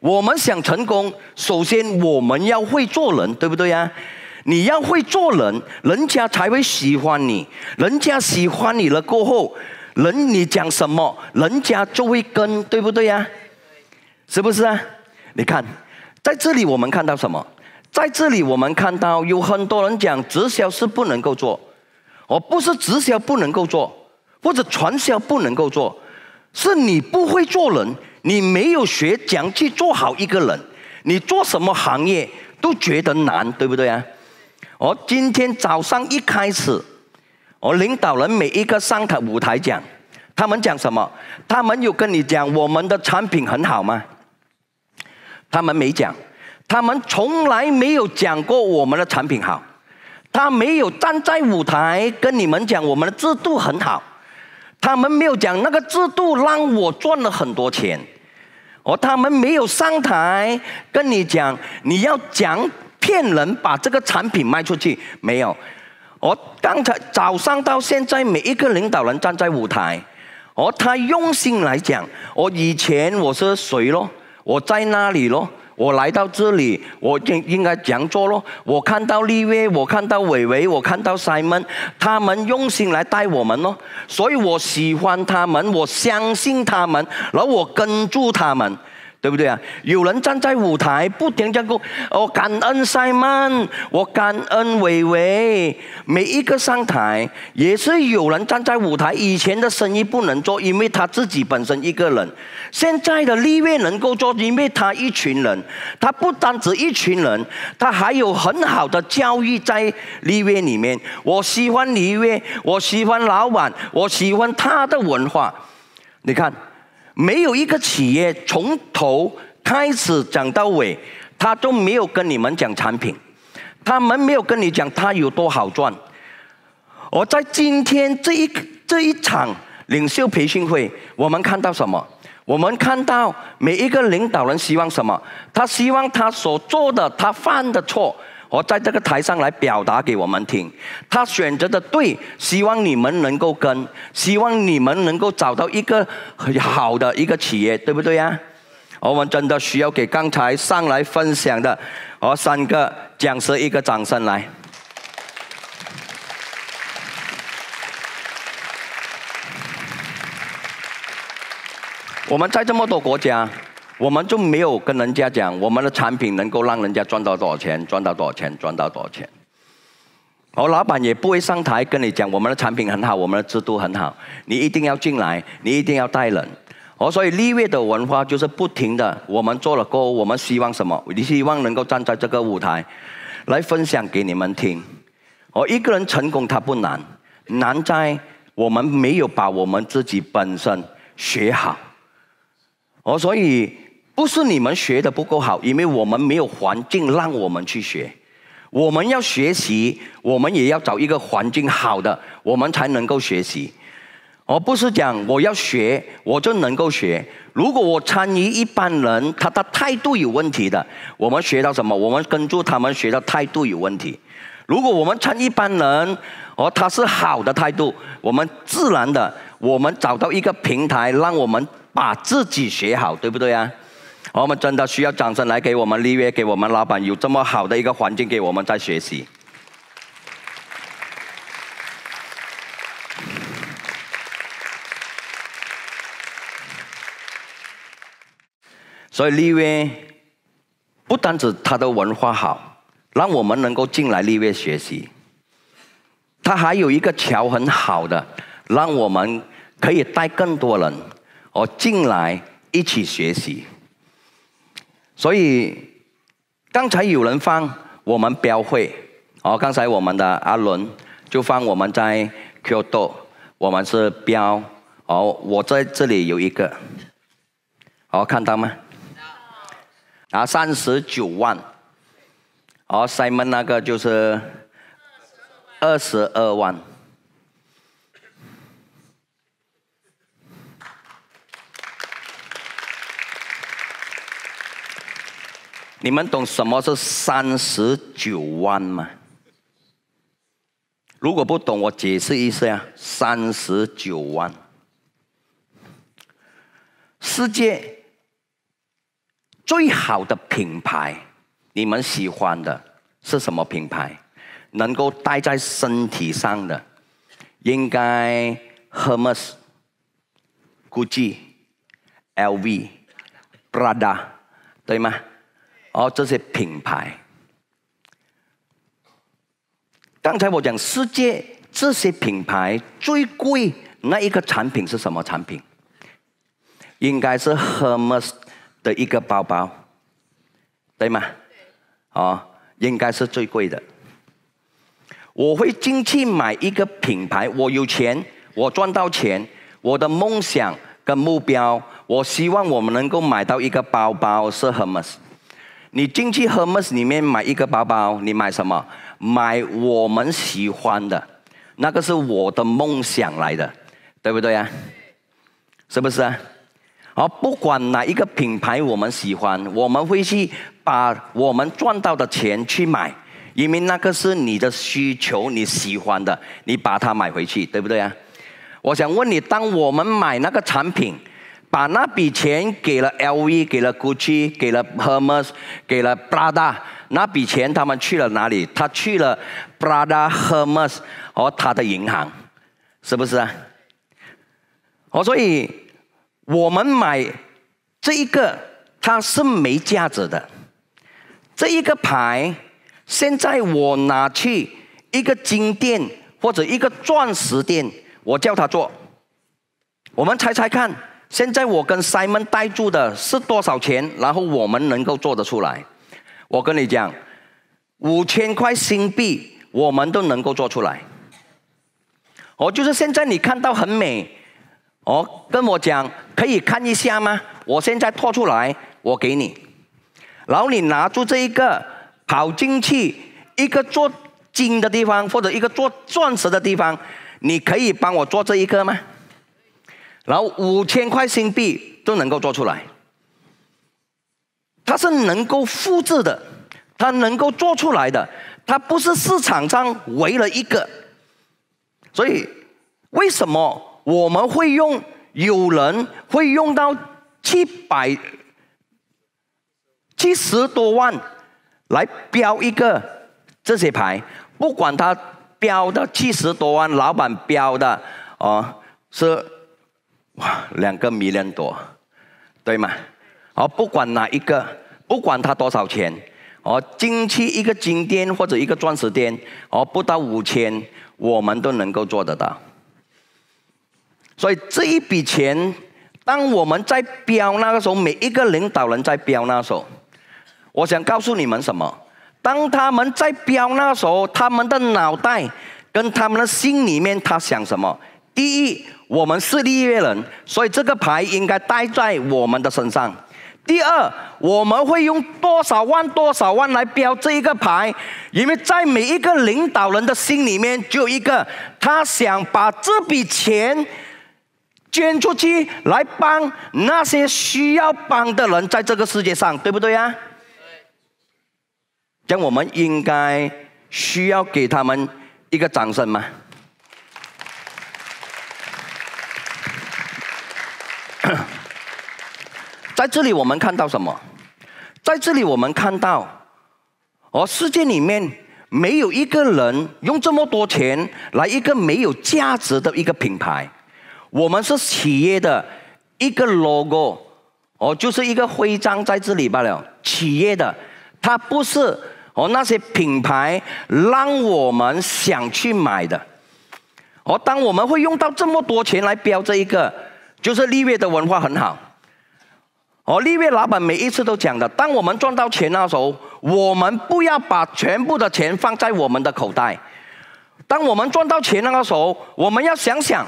我们想成功，首先我们要会做人，对不对呀？你要会做人，人家才会喜欢你。人家喜欢你了过后，人你讲什么，人家就会跟，对不对呀？是不是啊？你看，在这里我们看到什么？在这里我们看到有很多人讲直销是不能够做，我不是直销不能够做，或者传销不能够做，是你不会做人。你没有学讲去做好一个人，你做什么行业都觉得难，对不对啊？我今天早上一开始，我领导人每一个上台舞台讲，他们讲什么？他们有跟你讲我们的产品很好吗？他们没讲，他们从来没有讲过我们的产品好，他没有站在舞台跟你们讲我们的制度很好，他们没有讲那个制度让我赚了很多钱。而他们没有上台跟你讲，你要讲骗人把这个产品卖出去没有？我刚才早上到现在每一个领导人站在舞台，哦，他用心来讲，我以前我是谁咯？我在哪里咯？我来到这里，我应应该这样做咯。我看到利约，我看到伟伟，我看到 Simon，他们用心来带我们咯，所以我喜欢他们，我相信他们，然后我跟住他们。对不对啊？有人站在舞台，不停在说：“我感恩塞曼，我感恩伟伟。”每一个上台也是有人站在舞台。以前的生意不能做，因为他自己本身一个人；现在的利约能够做，因为他一群人。他不单指一群人，他还有很好的教育在利约里面。我喜欢利约，我喜欢老板，我喜欢他的文化。你看。没有一个企业从头开始讲到尾，他都没有跟你们讲产品，他们没有跟你讲他有多好赚。而在今天这一这一场领袖培训会，我们看到什么？我们看到每一个领导人希望什么？他希望他所做的，他犯的错。我在这个台上来表达给我们听，他选择的对，希望你们能够跟，希望你们能够找到一个好的一个企业，对不对呀？我们真的需要给刚才上来分享的我三个讲师一个掌声来。我们在这么多国家。我们就没有跟人家讲我们的产品能够让人家赚到多少钱，赚到多少钱，赚到多少钱。我老板也不会上台跟你讲我们的产品很好，我们的制度很好，你一定要进来，你一定要带人。我所以立越的文化就是不停的，我们做了过后，我们希望什么？你希望能够站在这个舞台来分享给你们听。我一个人成功他不难，难在我们没有把我们自己本身学好。我所以。不是你们学的不够好，因为我们没有环境让我们去学。我们要学习，我们也要找一个环境好的，我们才能够学习。而不是讲我要学我就能够学。如果我参与一般人，他的态度有问题的，我们学到什么？我们跟着他们学的态度有问题。如果我们参一般人，而他是好的态度，我们自然的，我们找到一个平台，让我们把自己学好，对不对啊？我们真的需要掌声来给我们立约，给我们老板有这么好的一个环境给我们在学习。所以立约不单止他的文化好，让我们能够进来立约学习，他还有一个桥很好的，让我们可以带更多人哦进来一起学习。所以，刚才有人放我们标会，哦，刚才我们的阿伦就放我们在 Kyoto，我们是标，哦，我在这里有一个，好看到吗？拿三十九万，哦，Simon 那个就是二十二万。你们懂什么是三十九弯吗？如果不懂，我解释一下。三十九弯，世界最好的品牌，你们喜欢的是什么品牌？能够戴在身体上的，应该 Hermes、Gucci、LV、Prada，对吗？好，这些品牌。刚才我讲世界这些品牌最贵那一个产品是什么产品？应该是 Hermes 的一个包包，对吗？啊，应该是最贵的。我会进去买一个品牌，我有钱，我赚到钱，我的梦想跟目标，我希望我们能够买到一个包包是 Hermes。你进去 Hermes 里面买一个包包，你买什么？买我们喜欢的，那个是我的梦想来的，对不对呀？是不是啊？而不管哪一个品牌我们喜欢，我们会去把我们赚到的钱去买，因为那个是你的需求，你喜欢的，你把它买回去，对不对呀？我想问你，当我们买那个产品。把那笔钱给了 LV，给了 GUCCI，给了 Hermes，给了 Prada，那笔钱他们去了哪里？他去了 Prada、Hermes 和他的银行，是不是啊？哦，所以我们买这一个它是没价值的。这一个牌，现在我拿去一个金店或者一个钻石店，我叫他做，我们猜猜看。现在我跟 Simon 带住的是多少钱？然后我们能够做得出来。我跟你讲，五千块新币我们都能够做出来。哦，就是现在你看到很美，哦，跟我讲可以看一下吗？我现在拖出来，我给你。然后你拿住这一个跑进去一个做金的地方或者一个做钻石的地方，你可以帮我做这一个吗？然后五千块新币都能够做出来，它是能够复制的，它能够做出来的，它不是市场上唯了一个。所以为什么我们会用有人会用到七百、七十多万来标一个这些牌？不管他标的七十多万，老板标的哦是。两个迷恋多，对吗？而不管哪一个，不管它多少钱，而进去一个金店或者一个钻石店，而不到五千，我们都能够做得到。所以这一笔钱，当我们在标那个时候，每一个领导人在标那时候，我想告诉你们什么？当他们在标那时候，他们的脑袋跟他们的心里面，他想什么？第一，我们是立约人，所以这个牌应该戴在我们的身上。第二，我们会用多少万、多少万来标这一个牌，因为在每一个领导人的心里面，只有一个他想把这笔钱捐出去，来帮那些需要帮的人，在这个世界上，对不对呀？这样，我们应该需要给他们一个掌声吗？在这里我们看到什么？在这里我们看到，哦，世界里面没有一个人用这么多钱来一个没有价值的一个品牌。我们是企业的一个 logo，哦，就是一个徽章在这里罢了。企业的，它不是哦那些品牌让我们想去买的。哦，当我们会用到这么多钱来标这一个，就是立月的文化很好。哦，利一位老板每一次都讲的：当我们赚到钱那时候，我们不要把全部的钱放在我们的口袋。当我们赚到钱那个时候，我们要想想，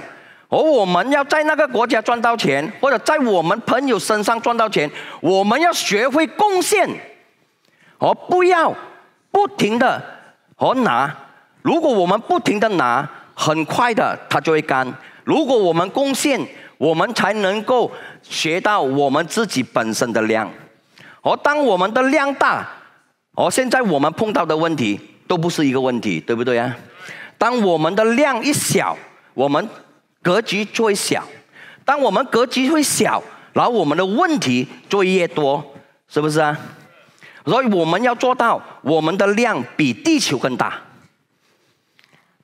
而我们要在那个国家赚到钱，或者在我们朋友身上赚到钱，我们要学会贡献，而不要不停的和拿。如果我们不停的拿，很快的它就会干。如果我们贡献，我们才能够学到我们自己本身的量，而当我们的量大，而现在我们碰到的问题都不是一个问题，对不对啊？当我们的量一小，我们格局就会小；当我们格局会小，然后我们的问题就会越多，是不是啊？所以我们要做到我们的量比地球更大。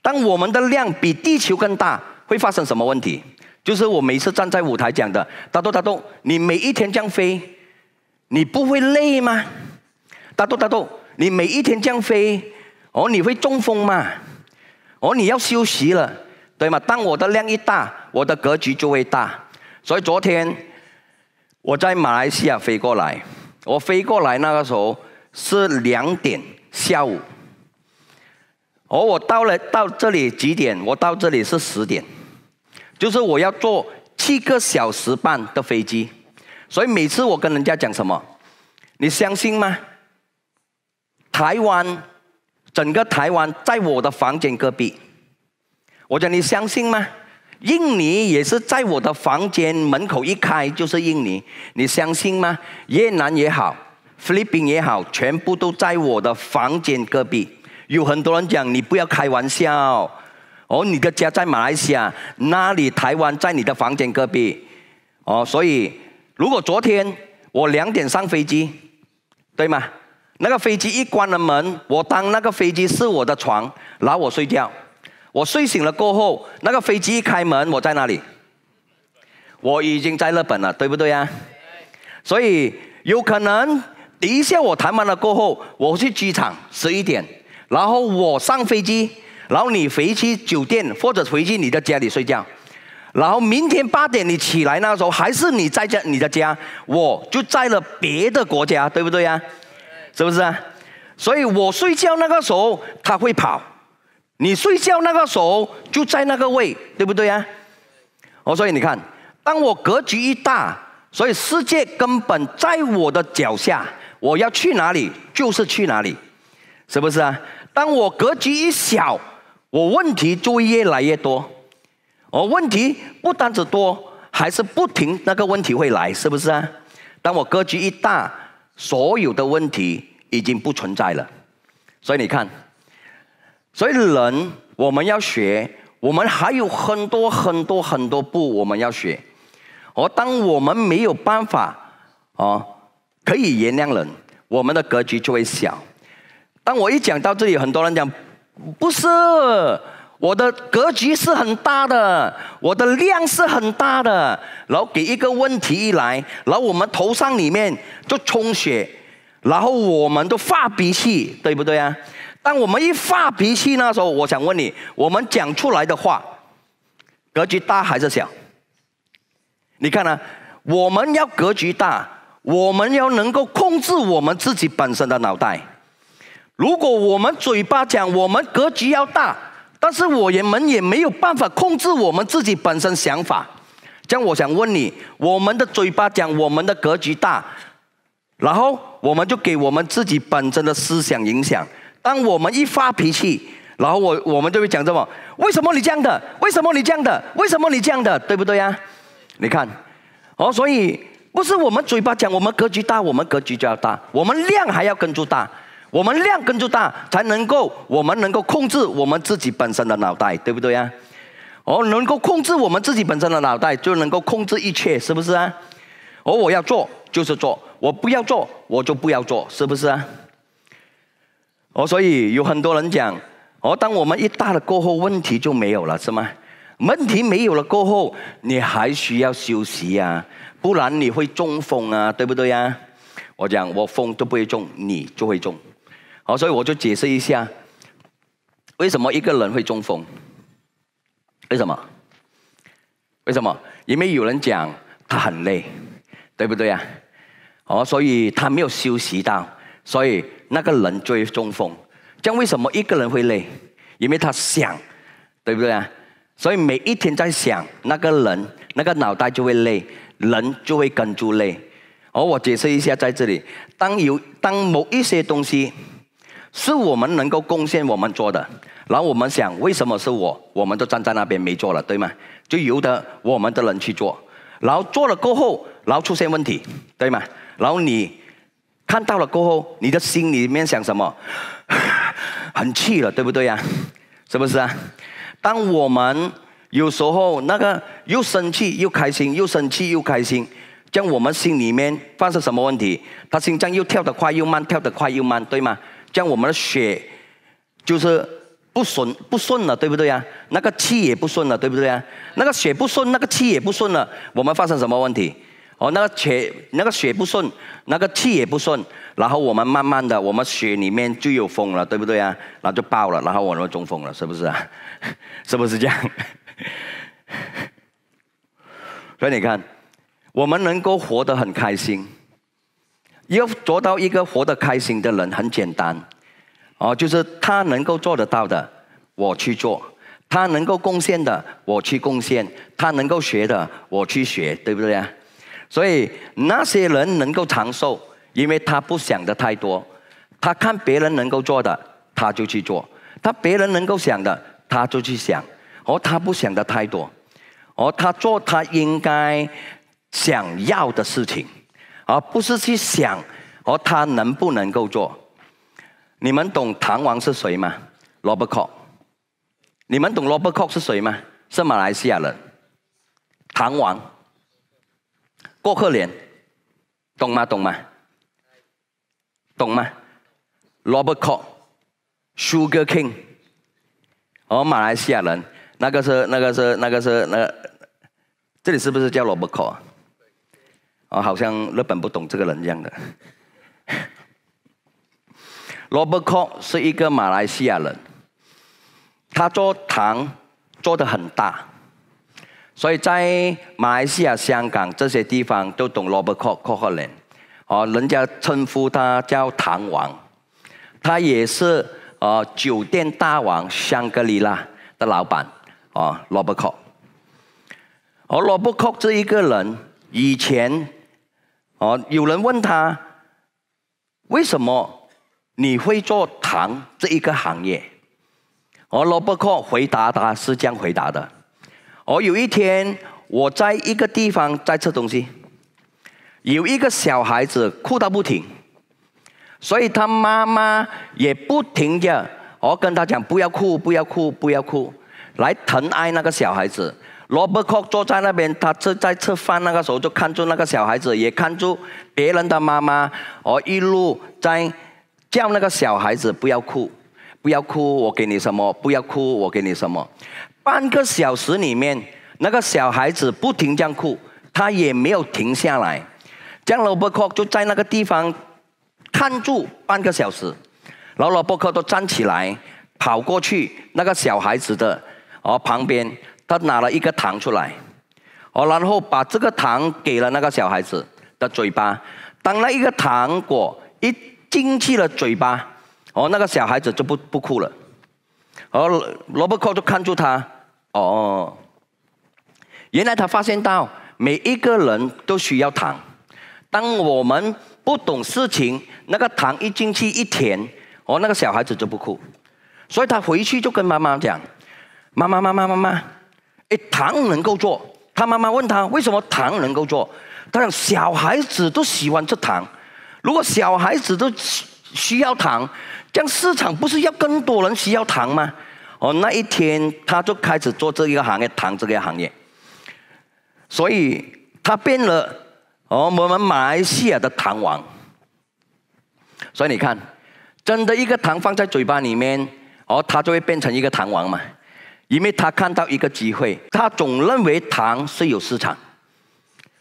当我们的量比地球更大，会发生什么问题？就是我每次站在舞台讲的，大豆大豆，你每一天这样飞，你不会累吗？大豆大豆，你每一天这样飞，哦，你会中风吗？哦，你要休息了，对吗？当我的量一大，我的格局就会大。所以昨天我在马来西亚飞过来，我飞过来那个时候是两点下午，而我到了到这里几点？我到这里是十点。就是我要坐七个小时半的飞机，所以每次我跟人家讲什么，你相信吗？台湾，整个台湾在我的房间隔壁。我讲你相信吗？印尼也是在我的房间门口一开就是印尼，你相信吗？越南也好，菲律宾也好，全部都在我的房间隔壁。有很多人讲你不要开玩笑。哦，你的家在马来西亚，那里台湾在你的房间隔壁。哦，所以如果昨天我两点上飞机，对吗？那个飞机一关了门，我当那个飞机是我的床，然后我睡觉。我睡醒了过后，那个飞机一开门，我在哪里？我已经在日本了，对不对啊？所以有可能，等一下我谈完了过后，我去机场十一点，然后我上飞机。然后你回去酒店或者回去你的家里睡觉，然后明天八点你起来那时候，还是你在家你的家，我就在了别的国家，对不对呀？是不是啊？所以我睡觉那个时候他会跑，你睡觉那个时候就在那个位，对不对呀？哦，所以你看，当我格局一大，所以世界根本在我的脚下，我要去哪里就是去哪里，是不是啊？当我格局一小。我问题就会越来越多，我问题不单子多，还是不停那个问题会来，是不是啊？当我格局一大，所有的问题已经不存在了。所以你看，所以人我们要学，我们还有很多很多很多步我们要学。而当我们没有办法啊，可以原谅人，我们的格局就会小。当我一讲到这里，很多人讲。不是，我的格局是很大的，我的量是很大的。然后给一个问题一来，然后我们头上里面就充血，然后我们都发脾气，对不对啊？当我们一发脾气那时候，我想问你，我们讲出来的话，格局大还是小？你看呢？我们要格局大，我们要能够控制我们自己本身的脑袋。如果我们嘴巴讲我们格局要大，但是我们也没有办法控制我们自己本身想法。这样，我想问你：我们的嘴巴讲我们的格局大，然后我们就给我们自己本身的思想影响。当我们一发脾气，然后我我们就会讲这么：为什么你这样的？为什么你这样的？为什么你这样的？对不对呀？你看，哦，所以不是我们嘴巴讲我们格局大，我们格局就要大，我们量还要跟住大。我们量跟着大，才能够我们能够控制我们自己本身的脑袋，对不对呀？哦，能够控制我们自己本身的脑袋，就能够控制一切，是不是啊？哦，我要做就是做，我不要做我就不要做，是不是啊？哦，所以有很多人讲，哦，当我们一大了过后，问题就没有了，是吗？问题没有了过后，你还需要休息呀，不然你会中风啊，对不对呀？我讲我风都不会中，你就会中。好，所以我就解释一下，为什么一个人会中风？为什么？为什么？因为有人讲他很累，对不对呀？哦，所以他没有休息到，所以那个人最中风。这样为什么一个人会累？因为他想，对不对啊？所以每一天在想，那个人那个脑袋就会累，人就会跟着累。而我解释一下在这里，当有当某一些东西。是我们能够贡献，我们做的。然后我们想，为什么是我？我们都站在那边没做了，对吗？就由得我们的人去做。然后做了过后，然后出现问题，对吗？然后你看到了过后，你的心里面想什么？很气了，对不对呀？是不是啊？当我们有时候那个又生气又开心，又生气又开心，这样我们心里面发生什么问题？他心脏又跳得快又慢，跳得快又慢，对吗？像我们的血就是不顺不顺了，对不对呀？那个气也不顺了，对不对呀？那个血不顺，那个气也不顺了。我们发生什么问题？哦，那个血那个血不顺，那个气也不顺，然后我们慢慢的，我们血里面就有风了，对不对啊？然后就爆了，然后我们中风了，是不是啊？是不是这样？所以你看，我们能够活得很开心。要做到一个活得开心的人很简单，哦，就是他能够做得到的，我去做；他能够贡献的，我去贡献；他能够学的，我去学，对不对啊？所以那些人能够长寿，因为他不想的太多，他看别人能够做的，他就去做；他别人能够想的，他就去想，而他不想的太多，而他做他应该想要的事情。而不是去想，而他能不能够做？你们懂唐王是谁吗？Robert Cook。你们懂 Robert Cook 是谁吗？是马来西亚人，唐王，过客连，懂吗？懂吗？懂吗？Robert Cook，Sugar King，哦，马来西亚人，那个是那个是那个是那，个，这里是不是叫 Robert Cook？哦，好像日本不懂这个人一样的。Robert o 是一个马来西亚人，他做糖做的很大，所以在马来西亚、香港这些地方都懂 Robert Cook 和连，哦，人家称呼他叫糖王，他也是呃酒店大王香格里拉的老板哦 Robert c o 而 r o b 这一个人以前。哦，有人问他为什么你会做糖这一个行业？而罗伯克回答他是这样回答的：，而有一天我在一个地方在吃东西，有一个小孩子哭到不停，所以他妈妈也不停的，我跟他讲不要哭，不要哭，不要哭，来疼爱那个小孩子。罗伯克坐在那边，他吃在吃饭那个时候就看住那个小孩子，也看住别人的妈妈，哦，一路在叫那个小孩子不要哭，不要哭，我给你什么，不要哭，我给你什么。半个小时里面，那个小孩子不停这样哭，他也没有停下来。这样罗伯克就在那个地方看住半个小时，然后罗伯克都站起来跑过去那个小孩子的哦旁边。他拿了一个糖出来，哦，然后把这个糖给了那个小孩子的嘴巴。当那一个糖果一进去了嘴巴，哦，那个小孩子就不不哭了。而萝卜扣就看住他，哦，原来他发现到每一个人都需要糖。当我们不懂事情，那个糖一进去一甜，哦，那个小孩子就不哭。所以他回去就跟妈妈讲：“妈妈，妈妈，妈妈。”哎，糖能够做。他妈妈问他：“为什么糖能够做？”他说：“小孩子都喜欢吃糖。如果小孩子都需要糖，这样市场不是要更多人需要糖吗？”哦，那一天他就开始做这一个行业，糖这个行业。所以，他变了哦，我们马来西亚的糖王。所以你看，真的一个糖放在嘴巴里面，哦，他就会变成一个糖王嘛。因为他看到一个机会，他总认为糖是有市场，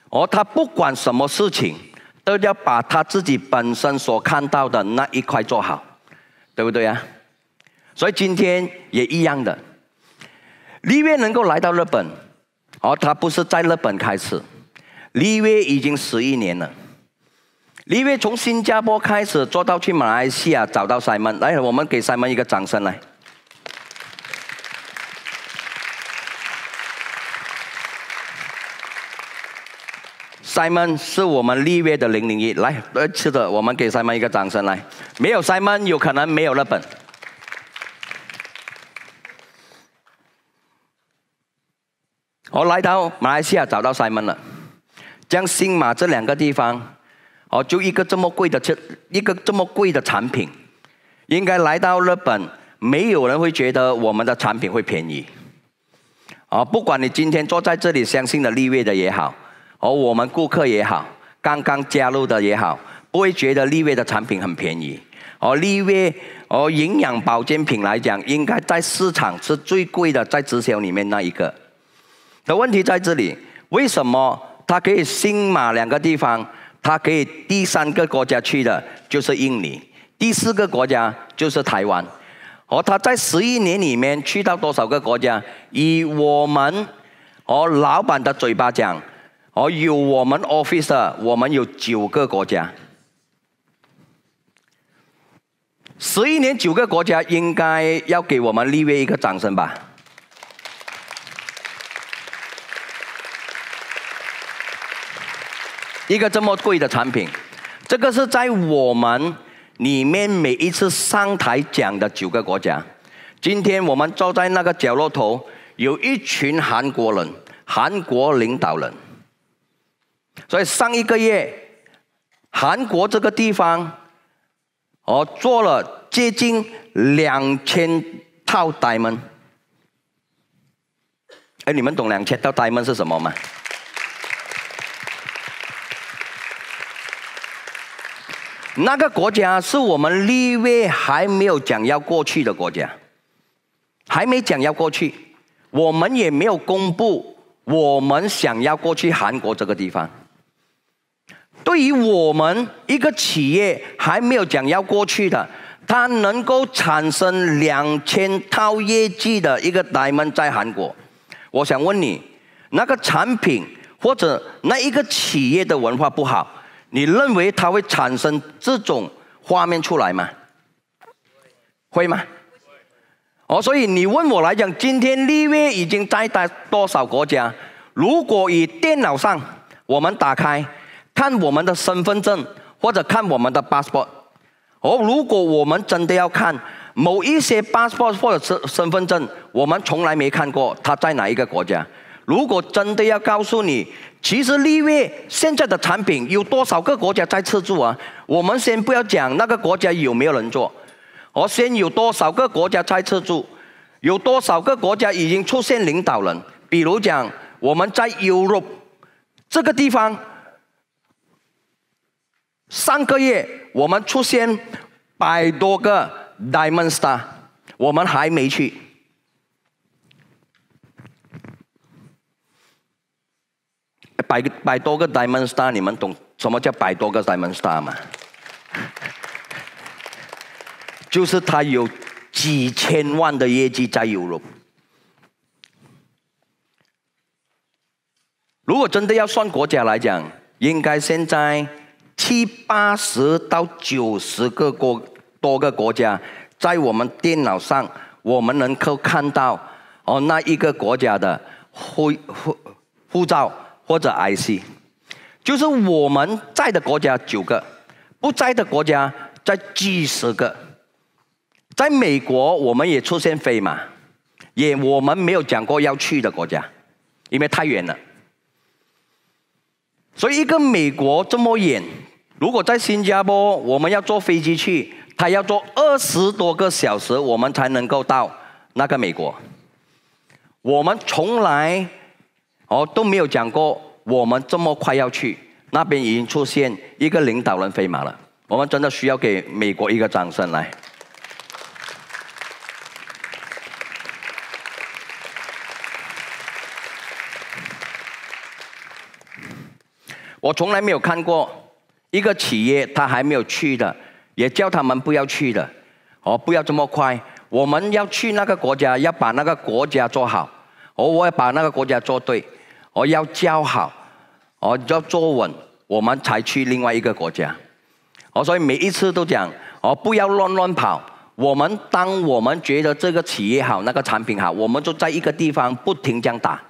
而他不管什么事情，都要把他自己本身所看到的那一块做好，对不对呀？所以今天也一样的，李威能够来到日本，而他不是在日本开始，李威已经十一年了。李威从新加坡开始做到去马来西亚，找到塞门，来，我们给塞门一个掌声来。Simon 是我们立锐的零零一，来，对，是的，我们给 Simon 一个掌声来。没有 Simon，有可能没有日本。我来到马来西亚找到 Simon 了，将新马这两个地方，哦，就一个这么贵的车，一个这么贵的产品，应该来到日本，没有人会觉得我们的产品会便宜。啊，不管你今天坐在这里相信的立锐的也好。而我们顾客也好，刚刚加入的也好，不会觉得利威的产品很便宜。而利威，而营养保健品来讲，应该在市场是最贵的，在直销里面那一个。的问题在这里，为什么它可以新马两个地方，它可以第三个国家去的，就是印尼，第四个国家就是台湾。而他在十一年里面去到多少个国家？以我们，和老板的嘴巴讲。哦，有我们 Office，我们有九个国家，十一年九个国家应该要给我们立威一个掌声吧。一个这么贵的产品，这个是在我们里面每一次上台讲的九个国家。今天我们坐在那个角落头，有一群韩国人，韩国领导人。所以上一个月，韩国这个地方，哦，做了接近两千套 diamond。哎，你们懂两千套 diamond 是什么吗？那个国家是我们立委还没有讲要过去的国家，还没讲要过去，我们也没有公布我们想要过去韩国这个地方。对于我们一个企业还没有讲要过去的，它能够产生两千套业绩的一个 diamond 在韩国，我想问你，那个产品或者那一个企业的文化不好，你认为它会产生这种画面出来吗？会吗？哦，所以你问我来讲，今天立越已经在大多少国家？如果以电脑上我们打开。看我们的身份证，或者看我们的 passport。而如果我们真的要看某一些 passport 或者身身份证，我们从来没看过它在哪一个国家。如果真的要告诉你，其实利未现在的产品有多少个国家在吃注啊？我们先不要讲那个国家有没有人做，而先有多少个国家在吃注，有多少个国家已经出现领导人？比如讲，我们在 Europe 这个地方。上个月我们出现百多个 diamond star，我们还没去。百百多个 diamond star，你们懂什么叫百多个 diamond star 吗？就是他有几千万的业绩在 Europe。如果真的要算国家来讲，应该现在。七八十到九十个国多个国家，在我们电脑上，我们能够看到哦，那一个国家的护护护照或者 IC，就是我们在的国家九个，不在的国家在几十个，在美国我们也出现飞嘛，也我们没有讲过要去的国家，因为太远了，所以一个美国这么远。如果在新加坡，我们要坐飞机去，他要坐二十多个小时，我们才能够到那个美国。我们从来哦都没有讲过，我们这么快要去，那边已经出现一个领导人飞马了。我们真的需要给美国一个掌声来。我从来没有看过。一个企业他还没有去的，也叫他们不要去的，哦，不要这么快。我们要去那个国家，要把那个国家做好，哦，我要把那个国家做对，我要教好，哦，要坐稳，我们才去另外一个国家。哦，所以每一次都讲，哦，不要乱乱跑。我们当我们觉得这个企业好，那个产品好，我们就在一个地方不停这样打。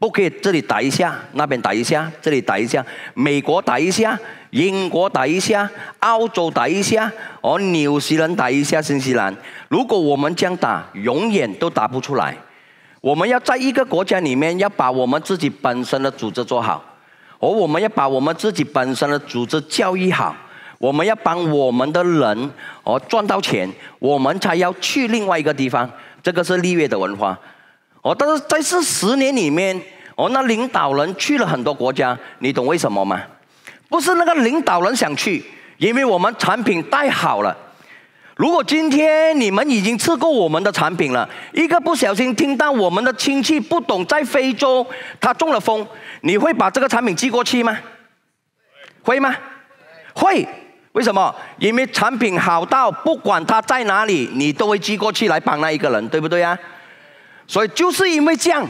不可以，这里打一下，那边打一下，这里打一下，美国打一下，英国打一下，澳洲打一下，哦，纽西兰打一下，新西兰。如果我们将打，永远都打不出来。我们要在一个国家里面，要把我们自己本身的组织做好，而我们要把我们自己本身的组织教育好。我们要帮我们的人哦赚到钱，我们才要去另外一个地方。这个是立约的文化。哦，但是在这十年里面，哦，那领导人去了很多国家，你懂为什么吗？不是那个领导人想去，因为我们产品太好了。如果今天你们已经吃过我们的产品了，一个不小心听到我们的亲戚不懂，在非洲他中了风，你会把这个产品寄过去吗？会吗？会，为什么？因为产品好到不管他在哪里，你都会寄过去来帮那一个人，对不对啊？所以就是因为这样，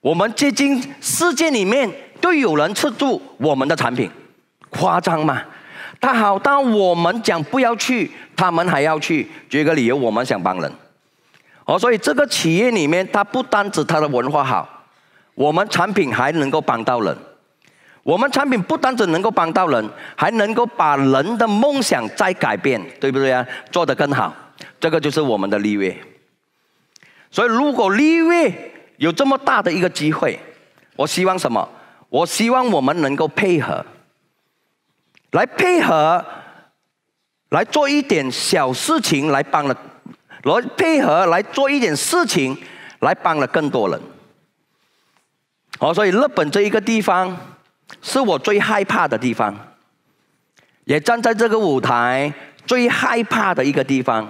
我们接近世界里面都有人吃住我们的产品，夸张吗？他好到我们讲不要去，他们还要去，举个理由，我们想帮人。哦，所以这个企业里面，它不单指它的文化好，我们产品还能够帮到人。我们产品不单只能够帮到人，还能够把人的梦想再改变，对不对啊？做得更好，这个就是我们的利润。所以，如果利未有这么大的一个机会，我希望什么？我希望我们能够配合，来配合来做一点小事情，来帮了来配合来做一点事情，来帮了更多人。好，所以日本这一个地方是我最害怕的地方，也站在这个舞台最害怕的一个地方，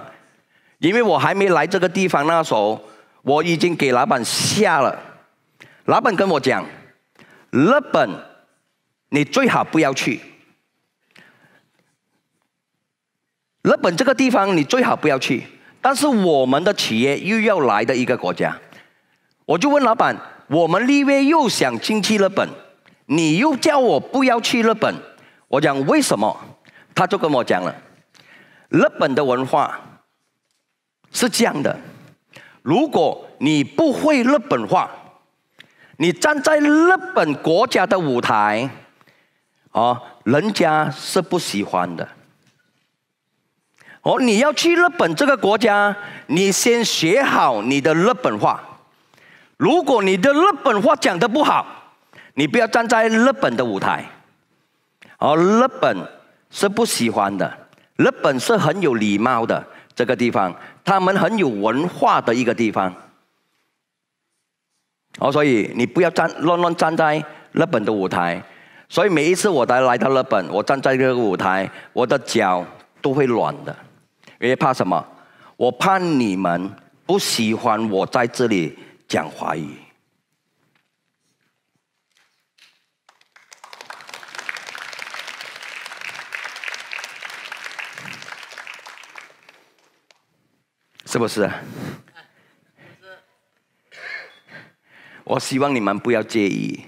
因为我还没来这个地方那时候。我已经给老板下了，老板跟我讲，日本你最好不要去，日本这个地方你最好不要去。但是我们的企业又要来的一个国家，我就问老板，我们立威又想进去日本，你又叫我不要去日本，我讲为什么？他就跟我讲了，日本的文化是这样的。如果你不会日本话，你站在日本国家的舞台，啊，人家是不喜欢的。哦，你要去日本这个国家，你先学好你的日本话。如果你的日本话讲的不好，你不要站在日本的舞台，哦，日本是不喜欢的。日本是很有礼貌的。这个地方，他们很有文化的一个地方。哦，所以你不要站乱乱站在日本的舞台。所以每一次我来来到日本，我站在这个舞台，我的脚都会软的。因为怕什么？我怕你们不喜欢我在这里讲华语。是不是？我希望你们不要介意。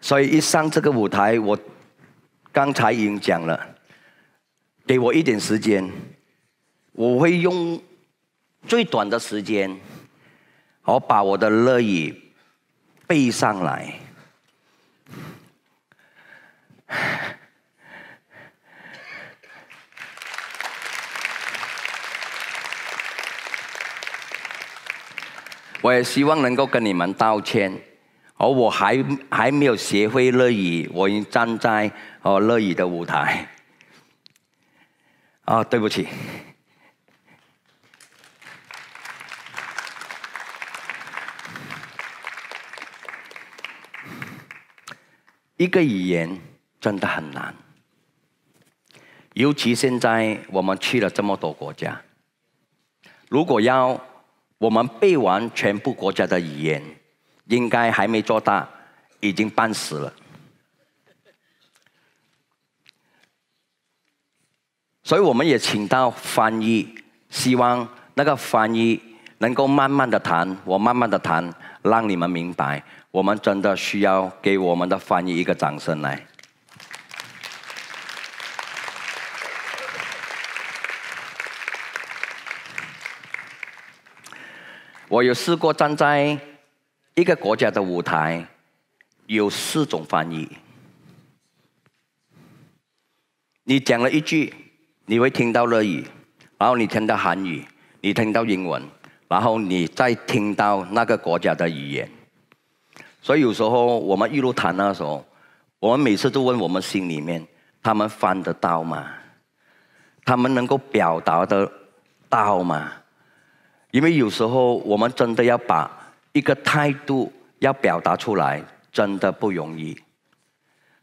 所以一上这个舞台，我刚才已经讲了，给我一点时间，我会用最短的时间，我把我的乐意背上来。我也希望能够跟你们道歉，而我还还没有学会乐语，我已经站在呃乐语的舞台，啊，对不起。一个语言真的很难，尤其现在我们去了这么多国家，如果要。我们背完全部国家的语言，应该还没做大，已经半死了。所以我们也请到翻译，希望那个翻译能够慢慢的谈，我慢慢的谈，让你们明白，我们真的需要给我们的翻译一个掌声来。我有试过站在一个国家的舞台，有四种翻译。你讲了一句，你会听到日语，然后你听到韩语，你听到英文，然后你再听到那个国家的语言。所以有时候我们一路谈的时候，我们每次都问我们心里面，他们翻得到吗？他们能够表达得到吗？因为有时候我们真的要把一个态度要表达出来，真的不容易。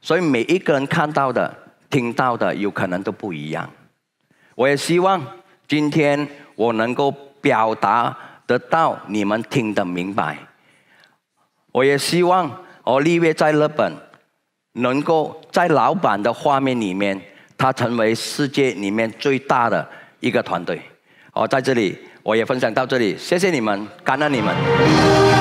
所以每一个人看到的、听到的，有可能都不一样。我也希望今天我能够表达得到，你们听得明白。我也希望我立约在日本，能够在老板的画面里面，他成为世界里面最大的一个团队。我在这里。我也分享到这里，谢谢你们，感恩你们。